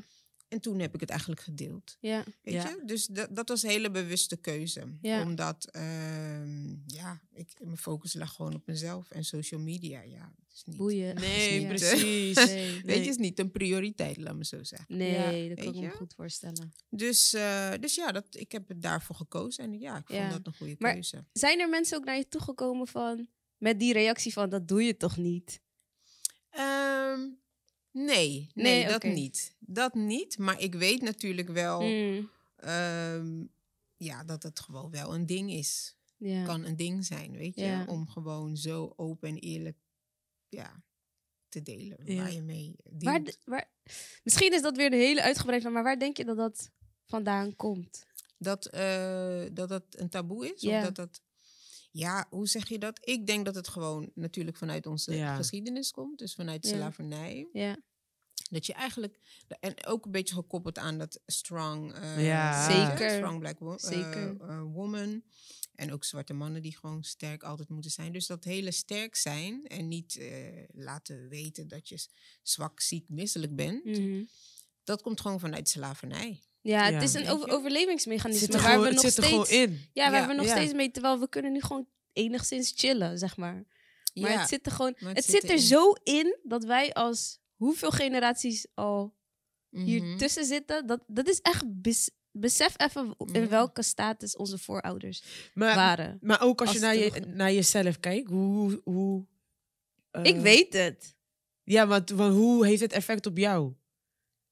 En toen heb ik het eigenlijk gedeeld. Ja. Weet je? Dus dat, was een hele bewuste keuze. Ja. Omdat ehm, ja, ik, mijn focus lag gewoon op mezelf en social media. Ja, het is niet, Boeien. Nee, precies. Weet je, is niet een prioriteit, laat me zo zeggen. Nee, dat kan ik me goed voorstellen. Dus, eh, dus ja, dat, ik heb het daarvoor gekozen. En ja, ik vond dat een goede maar keuze. Zijn er mensen ook naar je toegekomen van met die reactie van dat doe je toch niet? Ehm, Nee, nee, dat niet. Dat niet, maar ik weet natuurlijk wel hmm. ehm, ja, dat het gewoon wel een ding is. Kan een ding zijn, weet je, om gewoon zo open en eerlijk ja, te delen waar je mee waar, waar, Misschien is dat weer de hele uitgebreide maar waar denk je dat dat vandaan komt? Dat, eh, dat dat een taboe is? Of dat dat ja, hoe zeg je dat? Ik denk dat het gewoon natuurlijk vanuit onze geschiedenis komt. Dus vanuit slavernij. Ja. Dat je eigenlijk, en ook een beetje gekoppeld aan dat strong, uh, ja. zeker. strong black eh, zeker. Eh, woman. En ook zwarte mannen die gewoon sterk altijd moeten zijn. Dus dat hele sterk zijn en niet laten weten dat je zwak, ziek, misselijk bent. Mhm. Dat komt gewoon vanuit slavernij. Ja, het is een overlevingsmechanisme waar we nog steeds in. Ja, waar ja. we nog steeds mee terwijl we kunnen nu gewoon enigszins chillen, zeg maar. Maar het zit er gewoon het, zit, er zo in dat wij als hoeveel generaties al hier mhm. tussen zitten, dat dat is echt besef even in mhm. welke status onze voorouders waren. Maar ook als, je naar, je naar jezelf kijkt, hoe hoe Ik eh, weet het. Ja, want hoe heeft het effect op jou?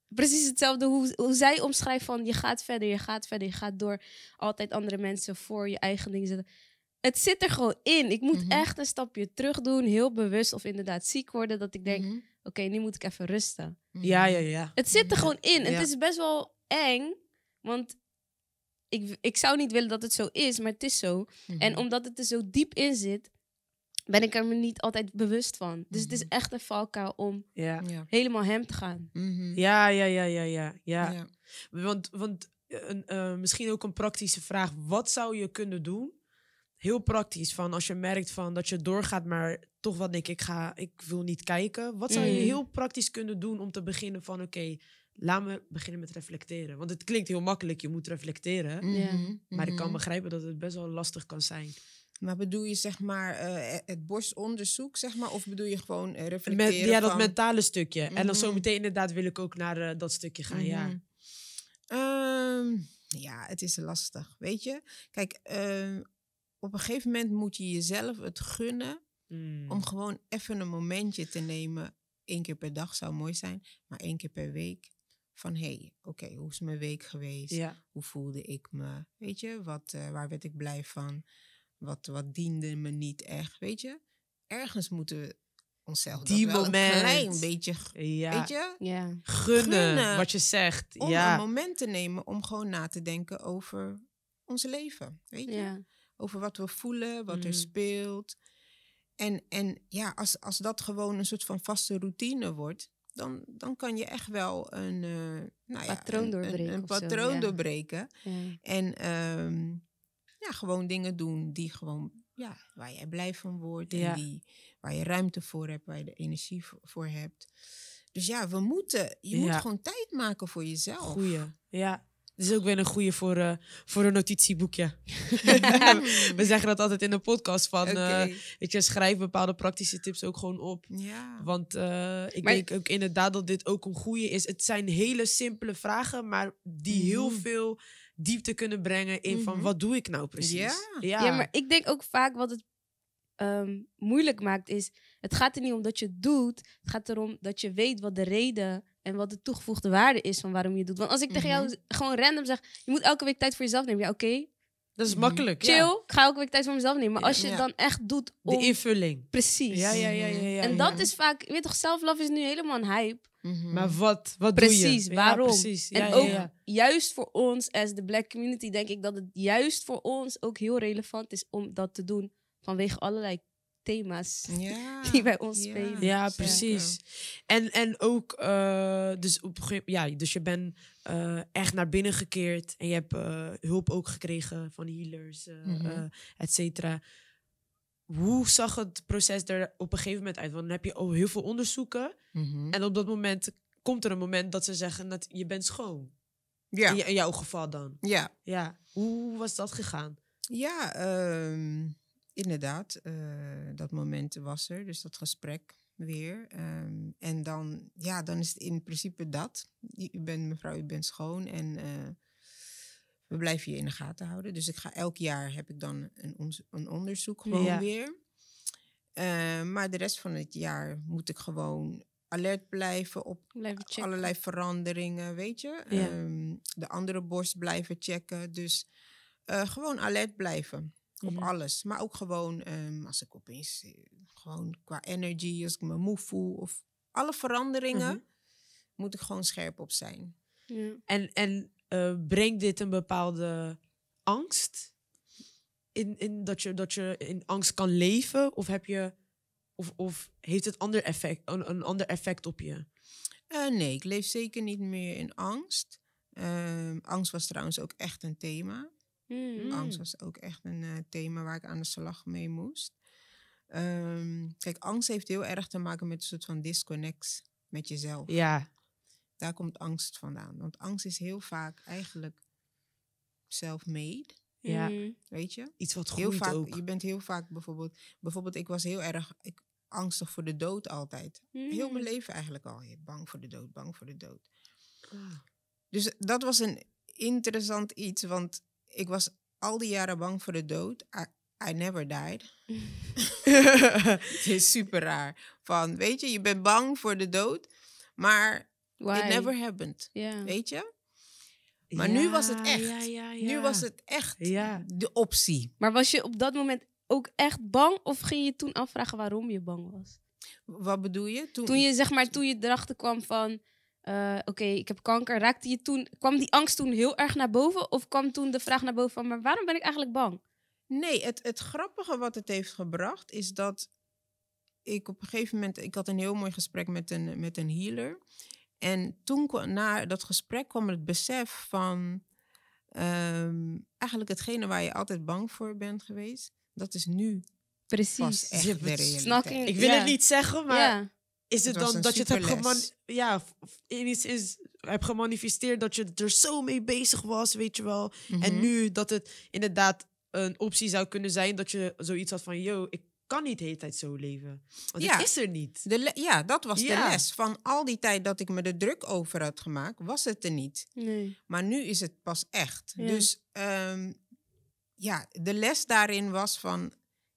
precies hetzelfde hoe, hoe zij omschrijft van je gaat verder, je gaat verder, je gaat door. Altijd andere mensen voor je eigen dingen zetten. Het zit er gewoon in. Ik moet mhm. echt een stapje terug doen, heel bewust of inderdaad ziek worden, dat ik denk, mhm. oké, nu moet ik even rusten. Mhm. Ja, ja, ja. Het zit er gewoon in. Het is best wel eng, want ik, ik zou niet willen dat het zo is, maar het is zo. En omdat het er zo diep in zit, ben ik er me niet altijd bewust van. Dus het is mhm. echt een valkuil om ja. helemaal hem te gaan. Mhm. ja, ja, ja, ja, ja, ja, Want, want eh, een, eh, misschien ook een praktische vraag. Wat zou je kunnen doen? Heel praktisch, van als je merkt van dat je doorgaat, maar toch wat denk ik, ga, ik wil niet kijken. Wat zou je mhm. heel praktisch kunnen doen om te beginnen van oké, laat me beginnen met reflecteren. Want het klinkt heel makkelijk, je moet reflecteren. Maar ik kan begrijpen dat het best wel lastig kan zijn. Maar bedoel je zeg maar eh, eh, het borstonderzoek, zeg maar? Of bedoel je gewoon eh, reflecteren Met, Ja, dat mentale stukje. En dan zometeen mhm. inderdaad wil ik ook naar dat stukje gaan, ja. Mhm. Ehm, ja, het is lastig, weet je. Kijk, ehm, op een gegeven moment moet je jezelf het gunnen... Mm. om gewoon even een momentje te nemen. Eén keer per dag zou mooi zijn, maar één keer per week van hé, hey, oké, hoe is mijn week geweest? Hoe voelde ik me? Weet je, wat, waar werd ik blij van? Wat, wat diende me niet echt, weet je? Ergens moeten we onszelf die moment. een klein beetje, weet je? Ja. Gunnen, Gunnen, wat je zegt. Om ja. een moment te nemen om gewoon na te denken over ons leven, weet je? Over wat we voelen, wat er mm. speelt. En, en ja, als, als dat gewoon een soort van vaste routine wordt, dan, dan kan je echt wel een, eh, nou ja, patroon doorbreken. Een, patroon doorbreken. En ehm, ja, gewoon dingen doen die gewoon, ja, waar jij blij van wordt. En die, waar je ruimte voor hebt, waar je de energie voor hebt. Dus ja, we moeten, je moet gewoon tijd maken voor jezelf. Goeie, ja. Dat is ook weer een goede voor, eh, voor een notitieboekje. we zeggen dat altijd in de podcast van, eh, okay. weet je, schrijf bepaalde praktische tips ook gewoon op. Ja. Want eh, ik denk ook inderdaad dat dit ook een goede is. Het zijn hele simpele vragen, maar die heel mhm. veel diepte kunnen brengen in van mhm. wat doe ik nou precies. Ja. ja. maar ik denk ook vaak wat het ehm, moeilijk maakt is, het gaat er niet om dat je het doet, het gaat erom dat je weet wat de reden en wat de toegevoegde waarde is van waarom je het doet. Want als ik tegen jou mhm. gewoon random zeg, je moet elke week tijd voor jezelf nemen, ja oké. Dat is makkelijk. Chill, ik ga elke week tijd voor mezelf nemen. Maar als je het dan echt doet De invulling. Precies. Ja, ja, ja. ja, en dat is vaak... weet toch, self is nu helemaal een hype. Mhm. Maar wat, wat precies, doe je? Precies, waarom? en ook juist voor ons als de black community denk ik dat het juist voor ons ook heel relevant is om dat te doen. Vanwege allerlei thema's die bij ons spelen. Ja, precies. En, en ook, eh, dus, op, ja, dus je bent eh, echt naar binnen gekeerd. En je hebt eh, hulp ook gekregen van healers, mm et cetera hoe zag het proces er op een gegeven moment uit? Want dan heb je al heel veel onderzoeken. Mhm. En op dat moment komt er een moment dat ze zeggen dat je bent schoon. Ja. In, jouw geval dan. Ja. ja. Hoe was dat gegaan? Ja, ehm, inderdaad. Eh, dat moment was er. Dus dat gesprek weer. Ehm, en dan, ja, dan is het in principe dat. u bent mevrouw, u bent schoon. En... Eh, we blijven je in de gaten houden. Dus ik ga elk jaar heb ik dan een, een onderzoek gewoon weer. Eh, maar de rest van het jaar moet ik gewoon alert blijven op allerlei veranderingen, weet je. Ehm, de andere borst blijven checken. Dus eh, gewoon alert blijven op mhm. alles. Maar ook gewoon ehm, als ik opeens eh, gewoon qua energy, als ik me moe voel of alle veranderingen, mhm. moet ik gewoon scherp op zijn. Ja. En, en eh, brengt dit een bepaalde angst? In, in dat, je, dat je in angst kan leven? Of, heb je, of, of heeft het ander effect, een, ander effect op je? Eh, nee, ik leef zeker niet meer in angst. Ehm, angst was trouwens ook echt een thema. Hmm. Angst was ook echt een eh, thema waar ik aan de slag mee moest. Ehm, kijk, angst heeft heel erg te maken met een soort van disconnect met jezelf. Ja. Daar komt angst vandaan. Want angst is heel vaak eigenlijk zelf made Ja. Weet je? Iets wat heel vaak, ook. Je bent heel vaak bijvoorbeeld... Bijvoorbeeld, ik was heel erg ik, angstig voor de dood altijd. Mhm. Heel mijn leven eigenlijk al. Bang voor de dood, bang voor de dood. Ah. Dus dat was een interessant iets. Want ik was al die jaren bang voor de dood. I never died. Het is super raar. Van, weet je, je bent bang voor de dood. Maar Why? It never happened. Yeah. Weet je? Maar nu was het echt. nu was het echt de optie. Maar was je op dat moment ook echt bang? Of ging je toen afvragen waarom je bang was? Wat bedoel je? Toen, toen je, zeg maar, toen je erachter kwam van... Eh, oké, ik heb kanker. Raakte je toen, kwam die angst toen heel erg naar boven? Of kwam toen de vraag naar boven van... Maar waarom ben ik eigenlijk bang? Nee, het, het grappige wat het heeft gebracht is dat... Ik op een gegeven moment... Ik had een heel mooi gesprek met een, met een healer. En toen, na dat gesprek, kwam het besef van ehm, eigenlijk hetgene waar je altijd bang voor bent geweest, dat is nu Precies. echt realiteit. Ik wil het niet zeggen, maar is het, dan dat je het hebt, ja, is, iets is, heb gemanifesteerd dat je er zo mee bezig was, weet je wel. En mhm. nu dat het inderdaad een optie zou kunnen zijn dat je zoiets had van, yo, ik kan niet de hele tijd zo leven. Want ja, het is er niet. De ja, dat was de les. Van al die tijd dat ik me er druk over had gemaakt, was het er niet. Nee. Maar nu is het pas echt. Dus ehm, ja, de les daarin was van...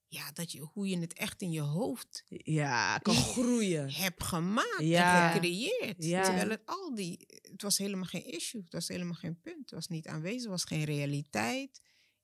Ja, dat je, hoe je het echt in je hoofd ja, kan groeien. heb gemaakt gecreëerd. Terwijl het al die... Het was helemaal geen issue. Het was helemaal geen punt. Het was niet aanwezig. Het was geen realiteit.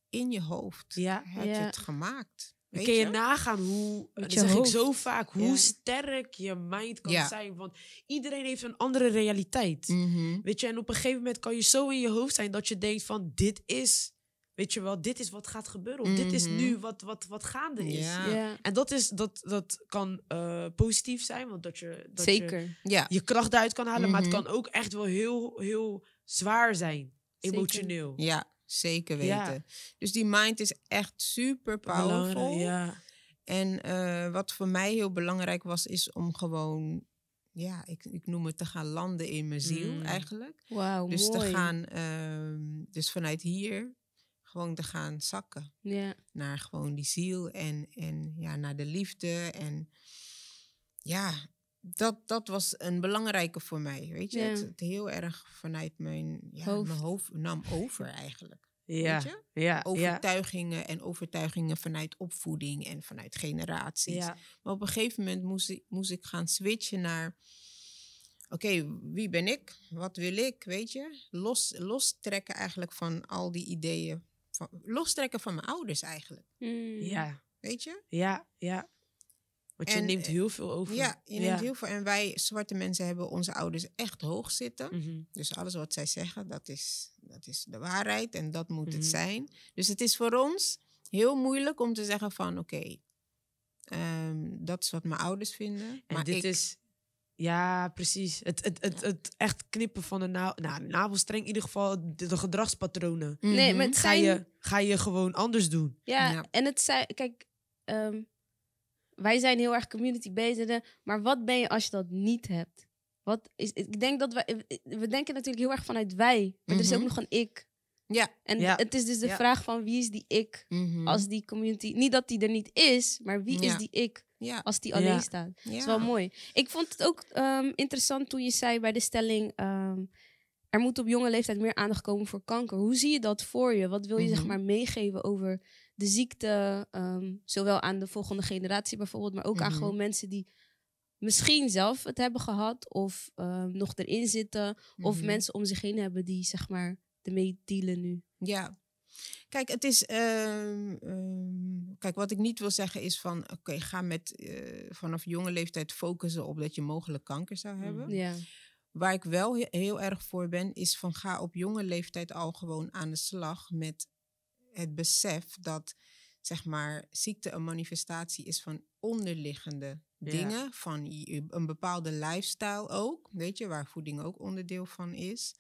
In je hoofd had je het gemaakt. Weet kun je, je? nagaan hoe, eh, zeg ik zo vaak, hoe sterk je mind kan zijn. Want iedereen heeft een andere realiteit. Mhm. Weet je, en op een gegeven moment kan je zo in je hoofd zijn dat je denkt van dit is, weet je wel, dit is wat gaat gebeuren. Of dit is mhm. nu wat, wat, wat gaande is. Ja. En dat, is, dat, dat kan eh, positief zijn, want dat je dat Je, je kracht uit kan halen. Maar het mhm. kan ook echt wel heel, heel zwaar zijn, emotioneel. Ja. Zeker weten. Dus die mind is echt super powerful. Ja. En eh, wat voor mij heel belangrijk was, is om gewoon, ja, ik, ik noem het te gaan landen in mijn ziel mm. eigenlijk. Wow, dus te gaan, ehm, dus vanuit hier gewoon te gaan zakken. Ja. Naar gewoon die ziel en, en ja, naar de liefde. En ja, dat, dat was een belangrijke voor mij. Weet je, ja. het, heel erg vanuit mijn, ja, hoofd. mijn hoofd nam over eigenlijk. Ja, weet je? ja overtuigingen en overtuigingen vanuit opvoeding en vanuit generaties. Maar op een gegeven moment moest ik, moest ik gaan switchen naar oké, wie ben ik? Wat wil ik? Weet je? Los, lostrekken eigenlijk van al die ideeën. Van, lostrekken van mijn ouders eigenlijk. Ja. Weet je? Ja, ja. Want je neemt eh, heel veel over. Ja, je neemt ja. heel veel. En wij zwarte mensen hebben onze ouders echt hoog zitten. Mhm. Dus alles wat zij zeggen, dat is, dat is de waarheid en dat moet het mhm. zijn. Dus het is voor ons heel moeilijk om te zeggen van oké, ehm, dat is wat mijn ouders vinden. En maar dit is, ja, precies. Het, het, het, het echt knippen van de na nou, navelstreng, in ieder geval de, gedragspatronen. Nee, maar het ga, je, ga je gewoon anders doen. Ja, en het zijn, kijk, ehm, wij zijn heel erg community bezig, Maar wat ben je als je dat niet hebt? Wat is, ik denk dat wij, we denken natuurlijk heel erg vanuit wij. Maar er is ook mhm. nog een ik. Ja. En het is dus de vraag van wie is die ik mhm. als die community... Niet dat die er niet is, maar wie is die ik als die alleen staat? Dat is wel mooi. Ik vond het ook ehm, interessant toen je zei bij de stelling... Ehm, er moet op jonge leeftijd meer aandacht komen voor kanker. Hoe zie je dat voor je? Wat wil je zeg mhm. maar meegeven over de ziekte, ehm, zowel aan de volgende generatie bijvoorbeeld, maar ook aan mhm. gewoon mensen die misschien zelf het hebben gehad of ehm, nog erin zitten, of mhm. mensen om zich heen hebben die zeg maar ermee dealen nu. Ja. Kijk, het is. Ehm, kijk, wat ik niet wil zeggen is van. Oké, ga met. Eh, vanaf jonge leeftijd focussen op dat je mogelijk kanker zou hebben. Mhm. Ja. Waar ik wel heel erg voor ben, is van ga op jonge leeftijd al gewoon aan de slag met het besef dat zeg maar, ziekte een manifestatie is van onderliggende dingen. Van een bepaalde lifestyle ook, weet je, waar voeding ook onderdeel van is.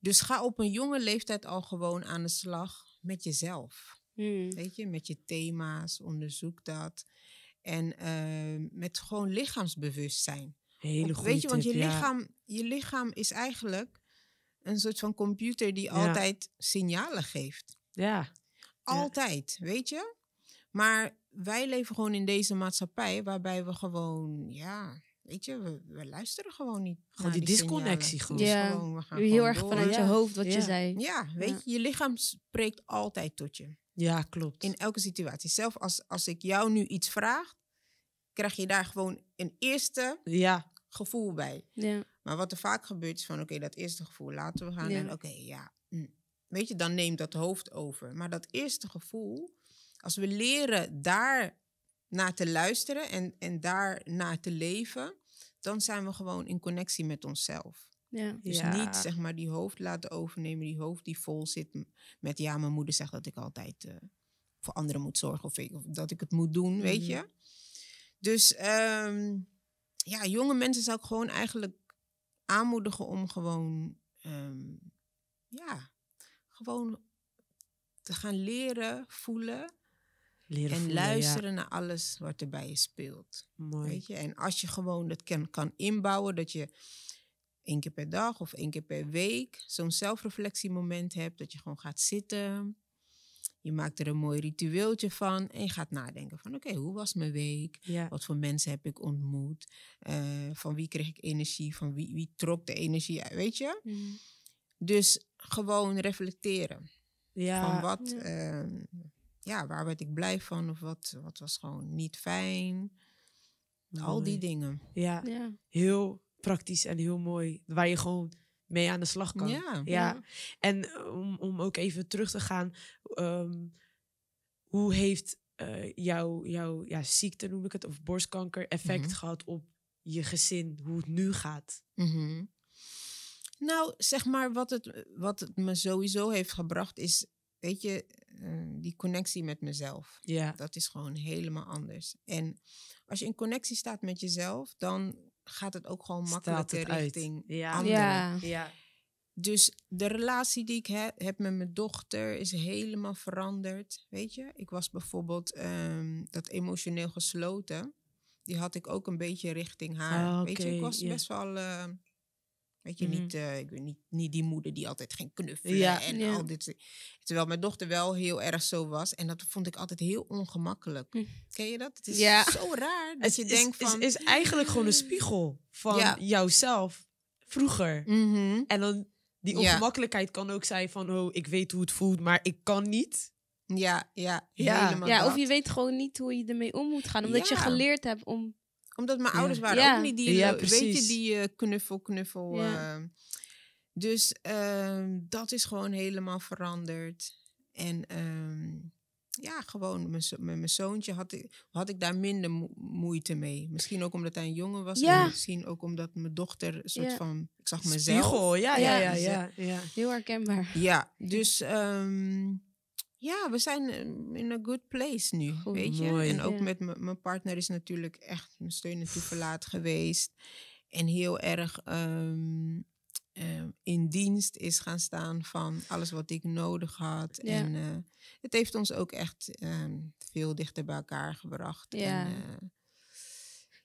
Dus ga op een jonge leeftijd al gewoon aan de slag met jezelf. Hmm. Weet je, met je thema's, onderzoek dat. En ehm, met gewoon lichaamsbewustzijn. Hele goede Weet je, want je, lichaam, je lichaam is eigenlijk een soort van computer die altijd signalen geeft. Ja. Altijd, weet je? Maar wij leven gewoon in deze maatschappij waarbij we gewoon, ja, weet je, we, luisteren gewoon niet. Gewoon die, disconnectie gewoon. Dus ja. we gaan heel erg door. vanuit je hoofd wat je zei. Ja, weet je, je lichaam spreekt altijd tot je. Ja, klopt. In elke situatie. Zelf als, als ik jou nu iets vraag, krijg je daar gewoon een eerste ja. gevoel bij. Ja. Maar wat er vaak gebeurt is van, oké, dat eerste gevoel laten we gaan. En oké, ja, mm weet je, dan neemt dat hoofd over. Maar dat eerste gevoel, als we leren daar naar te luisteren en, en daar naar te leven, dan zijn we gewoon in connectie met onszelf. Ja. Dus niet zeg maar die hoofd laten overnemen, die hoofd die vol zit met ja, mijn moeder zegt dat ik altijd eh, voor anderen moet zorgen of, of, dat ik het moet doen, weet mhm. je. Dus ehm, ja, jonge mensen zou ik gewoon eigenlijk aanmoedigen om gewoon ehm, ja, gewoon te gaan leren voelen. Leren en luisteren naar alles wat er bij je speelt. Mooi. Weet je? En als je gewoon dat kan, kan inbouwen, dat je één keer per dag of één keer per week zo'n zelfreflectiemoment hebt, dat je gewoon gaat zitten. Je maakt er een mooi ritueeltje van en je gaat nadenken van oké, hoe was mijn week? Wat voor mensen heb ik ontmoet? Eh, van wie kreeg ik energie? Van wie, wie trok de energie uit? Weet je? Mhm. Dus gewoon reflecteren. Ja. Van wat, ja. Ehm, ja. waar werd ik blij van of wat, wat was gewoon niet fijn. Al die dingen. Ja. ja. heel praktisch en heel mooi. Waar je gewoon mee aan de slag kan. Ja. ja. En eh, om, om ook even terug te gaan. Ehm, hoe heeft uh, eh, jouw jou, ja, ziekte, noem ik het, of borstkanker effect mhm. gehad op je gezin? Hoe het nu gaat? Mm nou, zeg maar, wat het, wat het me sowieso heeft gebracht is, weet je, eh, die connectie met mezelf. Ja. Dat is gewoon helemaal anders. En als je in connectie staat met jezelf, dan gaat het ook gewoon makkelijker richting ja. anderen. Ja. ja. Dus de relatie die ik heb met mijn dochter is helemaal veranderd. Weet je, ik was bijvoorbeeld ehm, dat emotioneel gesloten. Die had ik ook een beetje richting haar. weet je, ik was best wel. Eh, Weet je, mm-hmm. niet, eh, ik weet niet, niet die moeder die altijd ging knuffelen en al dit. Terwijl mijn dochter wel heel erg zo was. En dat vond ik altijd heel ongemakkelijk. Hm. Ken je dat? Het is zo raar dat het je is, denkt van... is, is eigenlijk gewoon een spiegel van jouzelf vroeger. Mm-hmm. En dan die ongemakkelijkheid kan ook zijn van... oh, ik weet hoe het voelt, maar ik kan niet. Ja, ja, ja. helemaal Ja, of je weet gewoon niet hoe je ermee om moet gaan. Omdat je geleerd hebt om omdat mijn ouders waren ook niet die, eh, weet je, die eh, knuffel, knuffel. Eh. dus ehm, dat is gewoon helemaal veranderd. En ehm, ja, gewoon met mijn zoontje had ik, had ik daar minder moeite mee. Misschien ook omdat hij een jongen was. Ja. En misschien ook omdat mijn dochter een soort van... Ik zag mezelf. Spiegel, ja, ja, ja. ja, ja, Heel herkenbaar. Ja, dus... Ehm, ja, we zijn ehm, in a good place nu, weet je. En ook met mijn partner is natuurlijk echt mijn steun en toeverlaat geweest. En heel erg ehm, ehm, in dienst is gaan staan van alles wat ik nodig had. En eh, het heeft ons ook echt veel dichter bij elkaar gebracht. Ja. En, eh,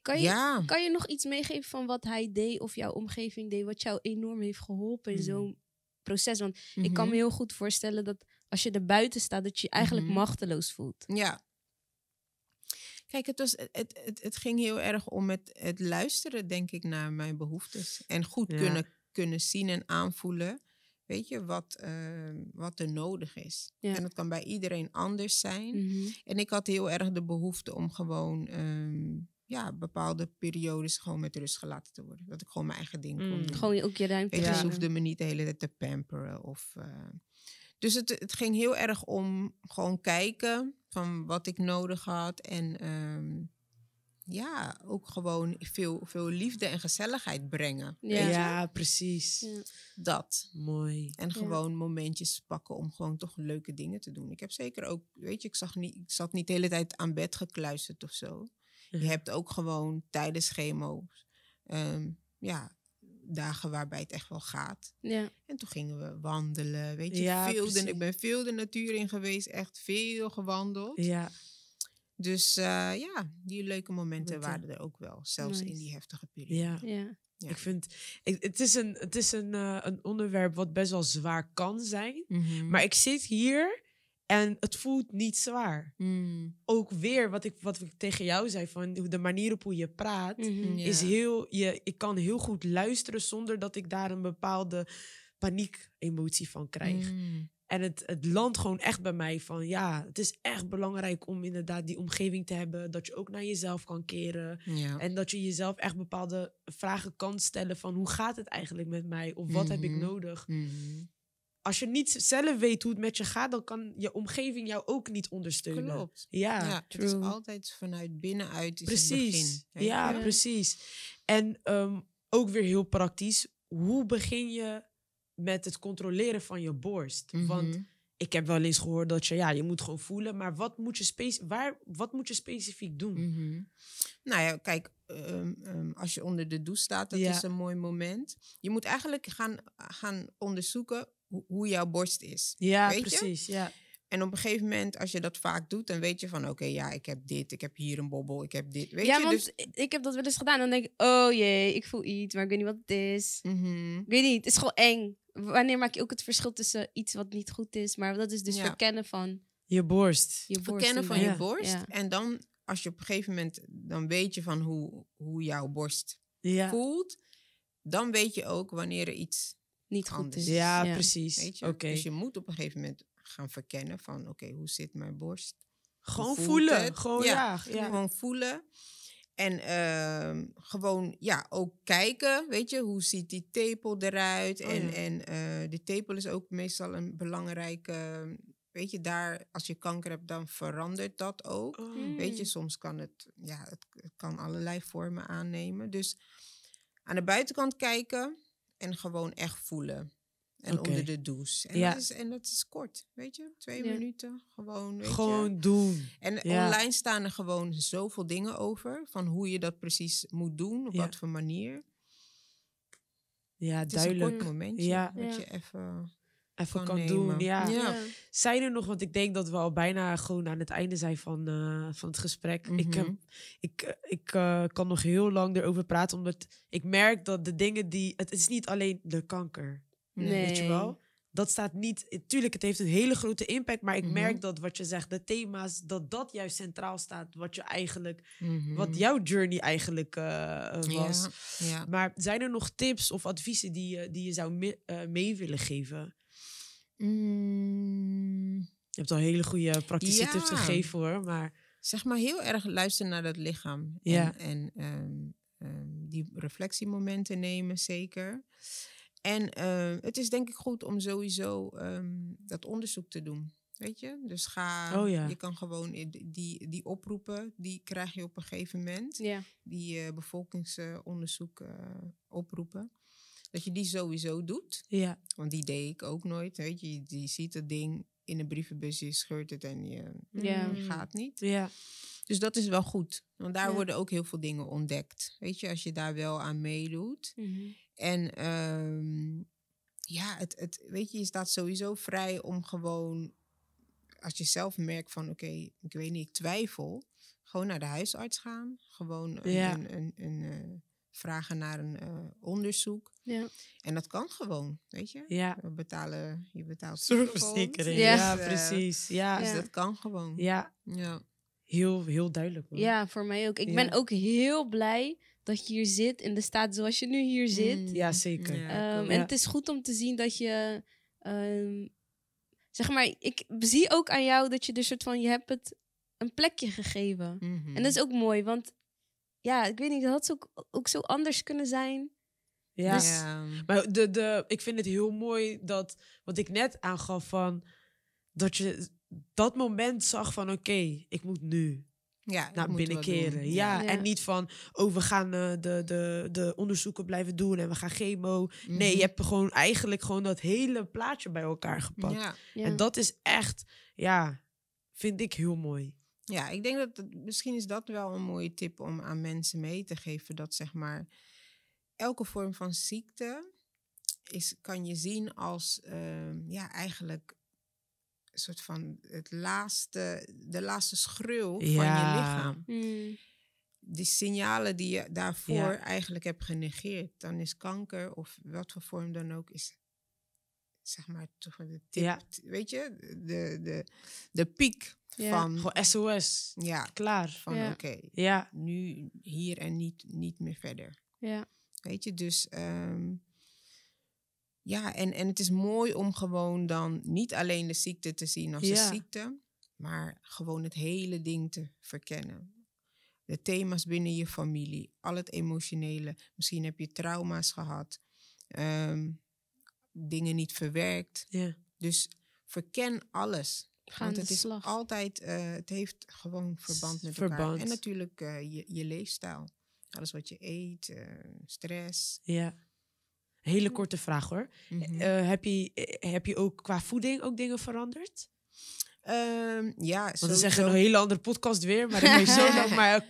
kan je, kan je nog iets meegeven van wat hij deed of jouw omgeving deed, wat jou enorm heeft geholpen in hmm. zo'n proces? Want ik kan me mhm. heel goed voorstellen dat als je er buiten staat, dat je je eigenlijk mhm. machteloos voelt. Ja. Kijk, het, was, het, het, het, ging heel erg om het, het luisteren, denk ik, naar mijn behoeftes. En goed kunnen, kunnen zien en aanvoelen, weet je, wat, ehm, wat er nodig is. Ja. En dat kan bij iedereen anders zijn. Mhm. En ik had heel erg de behoefte om gewoon... Ehm, ja, bepaalde periodes gewoon met rust gelaten te worden. Dat ik gewoon mijn eigen ding kon mm. doen. Gewoon ook je ruimte. Ik ja. hoefde me niet de hele tijd te pamperen of... Eh, dus het, het ging heel erg om gewoon kijken van wat ik nodig had. En ehm, ja, ook gewoon veel, veel liefde en gezelligheid brengen. Ja, precies. Ja. Dat. Mooi. En gewoon momentjes pakken om gewoon toch leuke dingen te doen. Ik heb zeker ook, weet je, ik, zag niet, ik zat niet de hele tijd aan bed gekluisterd of zo. Je hebt ook gewoon tijdens chemo's. Ehm, ja, dagen waarbij het echt wel gaat. Ja. En toen gingen we wandelen, weet je, veel. ik ben veel de natuur in geweest, echt veel gewandeld. Ja. Dus eh, ja, die leuke momenten waren er ook wel, zelfs in die heftige periode. Ja. ja. Ik vind, het is, een, het is een, eh, een onderwerp wat best wel zwaar kan zijn. Mhm. Maar ik zit hier en het voelt niet zwaar. Hmm. Ook weer wat ik, wat ik tegen jou zei, van de manier op hoe je praat, mhm. mm-hmm. is heel, je, ik kan heel goed luisteren zonder dat ik daar een bepaalde paniek-emotie van krijg. Mhm. En het, het landt gewoon echt bij mij van ja, het is echt belangrijk om inderdaad die omgeving te hebben. Dat je ook naar jezelf kan keren. En dat je jezelf echt bepaalde vragen kan stellen van hoe gaat het eigenlijk met mij? Of wat heb ik mhm. nodig? als je niet zelf weet hoe het met je gaat, dan kan je omgeving jou ook niet ondersteunen. Klopt. Ja, het is altijd vanuit binnenuit. precies. ja, precies. En ehm, ook weer heel praktisch. Hoe begin je met het controleren van je borst? Mhm. Want ik heb wel eens gehoord dat je, ja, je moet gewoon voelen, maar wat moet je, waar, wat moet je specifiek doen? Mhm. Nou ja, kijk, ehm, ehm, als je onder de douche staat, dat is een mooi moment. Je moet eigenlijk gaan, gaan onderzoeken hoe jouw borst is. Ja, weet precies. Je? Ja. En op een gegeven moment, als je dat vaak doet, dan weet je van oké, ja, ik heb dit, ik heb hier een bobbel, ik heb dit. Weet ja, want dus ik heb dat wel eens gedaan. Dan denk ik, oh jee, ik voel iets, maar ik weet niet wat het is. Mm Ik weet niet, het is gewoon eng. Wanneer maak je ook het verschil tussen iets wat niet goed is, maar dat is dus verkennen van je borst. verkennen van je borst. En dan, als je op een gegeven moment, dan weet je van hoe, hoe jouw borst voelt, dan weet je ook wanneer er iets niet goed Ja, precies. Dus je moet op een gegeven moment gaan verkennen van oké, hoe zit mijn borst? Gewoon voelen. Gewoon, ja. gewoon voelen. En ehm, gewoon ja, ook kijken, weet je, hoe ziet die tepel eruit? Oh, en en uh, de tepel is ook meestal een belangrijke, weet je, daar, als je kanker hebt, dan verandert dat ook. Oh. Weet je, hmm. soms kan het, ja, het kan allerlei vormen aannemen. Dus aan de buitenkant kijken, en gewoon echt voelen. En onder de douche. En, ja. dat is, en dat is kort, weet je? Twee minuten, gewoon. Weet gewoon doen. En online staan er gewoon zoveel dingen over. Van hoe je dat precies moet doen, op wat voor manier. Ja, het duidelijk. Ja. Dat je even even kan doen. Ja. Zijn er nog, want ik denk dat we al bijna gewoon aan het einde zijn van, eh, van het gesprek. Ik, mhm. heb, ik, eh, ik eh, kan nog heel lang erover praten, omdat ik merk dat de dingen die. Het is niet alleen de kanker. Nee. Weet je wel? Dat staat niet. Tuurlijk, het heeft een hele grote impact. Maar ik mhm. merk dat wat je zegt, de thema's, dat dat juist centraal staat. Wat je eigenlijk. Mhm. Wat jouw journey eigenlijk was. Ja. Maar zijn er nog tips of adviezen die, die je zou mee willen geven? Mm. Je hebt al hele goede praktische tips gegeven hoor. Maar... Zeg maar heel erg luisteren naar dat lichaam. Ja. En, en ehm, ehm, die reflectiemomenten nemen zeker. En ehm, het is denk ik goed om sowieso dat onderzoek te doen. Weet je? Dus ga, oh, je kan gewoon die, die oproepen, die krijg je op een gegeven moment. Ja. Die eh, bevolkingsonderzoek eh, oproepen. Dat je die sowieso doet. Ja. Want die deed ik ook nooit. Weet je, die ziet het ding in een brievenbus, je scheurt het en je ja. Mm, gaat niet. Ja. Dus dat is wel goed. Want daar worden ook heel veel dingen ontdekt. Weet je, als je daar wel aan meedoet. Mhm. En ehm, ja, het, het, weet je, je staat sowieso vrij om gewoon, als je zelf merkt van oké, ik weet niet, ik twijfel, gewoon naar de huisarts gaan. Gewoon een, een, een, een, een eh, vragen naar een eh, onderzoek. Ja. En dat kan gewoon, weet je? Ja. We betalen, je betaalt zorgverzekering. Ja. Eh, ja, precies. Ja. Dus dat kan gewoon. Ja. ja. Heel, heel duidelijk. Ja, voor mij ook. Ik ben ook heel blij dat je hier zit in de staat zoals je nu hier mm. zit. Ja, zeker. Ehm, en het is goed om te zien dat je. Ehm, zeg maar, ik zie ook aan jou dat je de dus soort van. Je hebt het een plekje gegeven. Mhm. En dat is ook mooi, want ja, ik weet niet, dat had ook, ook zo anders kunnen zijn. Dus ja. maar de, de, ik vind het heel mooi dat, wat ik net aangaf, van, dat je dat moment zag van, oké, ik moet nu ja, naar binnenkeren. Ja, ja, en niet van, oh, we gaan eh, de, de, de onderzoeken blijven doen en we gaan chemo. Mhm. Nee, je hebt gewoon eigenlijk gewoon dat hele plaatje bij elkaar gepakt. Ja. En dat is echt, ja, vind ik heel mooi. Ja, ik denk dat misschien is dat wel een mooie tip om aan mensen mee te geven. Dat zeg maar elke vorm van ziekte is, kan je zien als ehm, ja, eigenlijk een soort van het laatste, de laatste schreeuw van je lichaam. Mm. Die signalen die je daarvoor eigenlijk hebt genegeerd. Dan is kanker of wat voor vorm dan ook, is zeg maar, toch de tip, weet je, de, de, de piek van... SOS, ja, klaar. Van oké, ja. nu hier en niet, niet meer verder. Ja. Weet je, dus... Ehm, ja, en, en het is mooi om gewoon dan niet alleen de ziekte te zien als een ziekte, maar gewoon het hele ding te verkennen de thema's binnen je familie, al het emotionele. Misschien heb je trauma's gehad. Ehm, dingen niet verwerkt. Ja. Dus verken alles. Want het is altijd, eh, het heeft gewoon verband met elkaar. En natuurlijk eh, je, je leefstijl. Alles wat je eet, eh, stress. Ja. Hele korte vraag hoor. Mhm. heb, je, heb je ook qua voeding ook dingen veranderd? Ehm, ja, Want dat is echt een hele andere podcast weer. Maar ik weet zo lang. Maar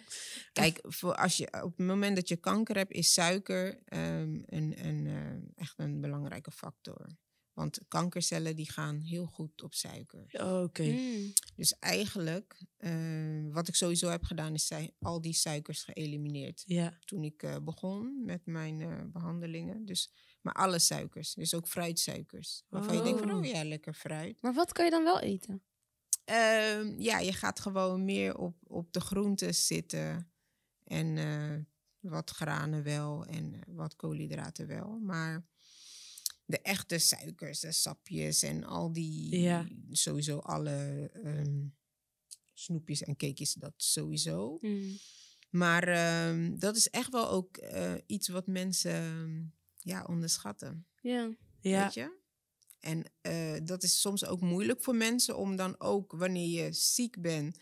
dus Kijk, voor als je, op het moment dat je kanker hebt, is suiker ehm, een, een, eh, echt een belangrijke factor. Want kankercellen die gaan heel goed op suiker. Oké. Mm. Dus eigenlijk, eh, wat ik sowieso heb gedaan, is zijn al die suikers geëlimineerd. Ja. Toen ik eh, begon met mijn behandelingen. Dus, maar alle suikers, dus ook fruitsuikers. Waarvan je denkt van, oh, oh ja, lekker fruit. Maar wat kan je dan wel eten? Ehm, ja, je gaat gewoon meer op, op de groenten zitten. En eh, wat granen wel en eh, wat koolhydraten wel. Maar de echte suikers, de sapjes en al die, ja. sowieso alle ehm, snoepjes en cakejes, dat sowieso. Mm. Maar ehm, dat is echt wel ook eh, iets wat mensen ja, onderschatten. Ja. Weet je? En dat is soms ook moeilijk voor mensen om dan ook wanneer je ziek bent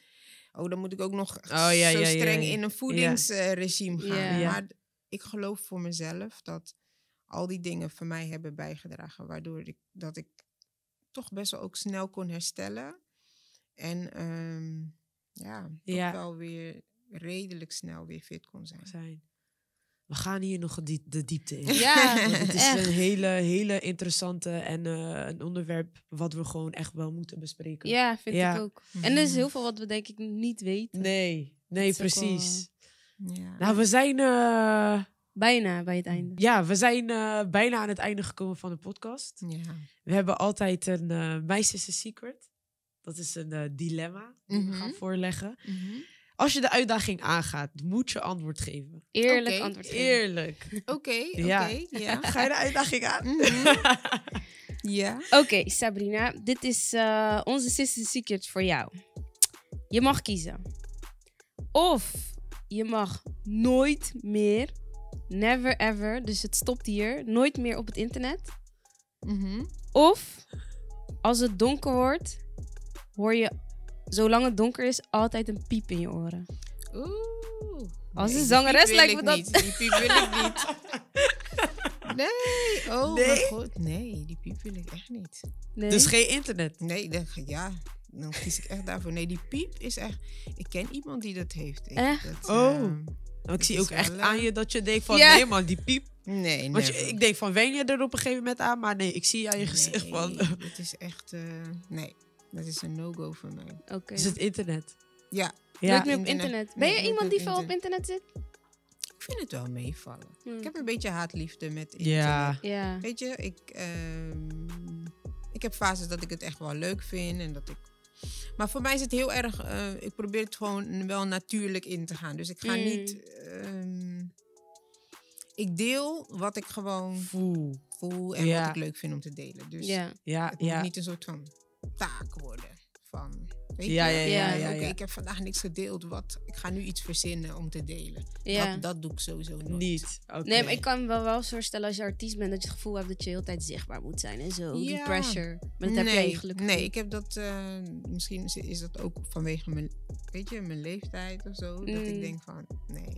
oh, dan moet ik ook nog oh, zo streng in een voedingsregime gaan. Maar ik geloof voor mezelf dat al die dingen voor mij hebben bijgedragen, waardoor ik dat ik toch best wel ook snel kon herstellen. En um, ja, toch wel weer redelijk snel weer fit kon zijn we gaan hier nog de diepte in. Ja, het is een hele, hele interessante en eh, een onderwerp wat we gewoon echt wel moeten bespreken. Ja, vind ik ook. En mhm. er is heel veel wat we denk ik niet weten. Nee, nee, precies. Ja. Nou, we zijn eh, bijna bij het einde. Ja, we zijn eh, bijna aan het einde gekomen van de podcast. Ja. We hebben altijd een uh, meisjes secret. Dat is een dilemma die we mhm. gaan voorleggen. Mm als je de uitdaging aangaat, moet je antwoord geven. Eerlijk antwoord geven. Eerlijk. Oké, oké. ja. Ga je de uitdaging aan? Mhm. ja. Oké, Sabrina. Dit is eh, onze sisters Secret voor jou. Je mag kiezen. Of je mag nooit meer, never ever, dus het stopt hier, nooit meer op het internet. Mhm. Of als het donker wordt, hoor je zolang het donker is, altijd een piep in je oren. Oeh. Als een zangeres lijkt me dat. Niet. Die piep wil ik niet. Nee, oh nee? mijn god, nee, die piep wil ik echt niet. Nee? Dus geen internet? Nee, dan, ja, dan kies ik echt daarvoor. Nee, die piep is echt... Ik ken iemand die dat heeft. Ik, echt? Dat, oh. Ehm, ik zie ook echt aan eh, je dat je denkt van, nee man, die piep. Nee, nee. Want je, ik denk van, wen je er op een gegeven moment aan? Maar nee, ik zie aan je gezicht van... het eh. is echt... Eh, nee. Dat is een no-go voor mij. Dus het internet? Ja. ja. nu op internet. Ben je iemand die veel op internet zit? Ik vind het wel meevallen. Hmm. Ik heb een beetje haatliefde met internet. Ja. Weet je, ik, ehm, ik heb fases dat ik het echt wel leuk vind en dat ik maar voor mij is het heel erg. Eh, ik probeer het gewoon wel natuurlijk in te gaan. Dus ik ga hmm. niet. Ehm, ik deel wat ik gewoon voel. en wat ik leuk vind om te delen. Dus ja. Ja, ja. niet een soort van taak worden. Van, weet ja, je, ja, ja, eh, ja, ja, ik heb vandaag niks gedeeld. Wat, ik ga nu iets verzinnen om te delen. Dat, dat doe ik sowieso nooit. niet. Nee, maar ik kan me wel, wel voorstellen als je artiest bent... dat je het gevoel hebt dat je de tijd zichtbaar moet zijn en zo. Die pressure. Maar dat nee, heb eigenlijk Nee, ik heb dat... Eh, misschien is, dat ook vanwege mijn, weet je, mijn leeftijd of zo. Dat ik mm. denk van, nee,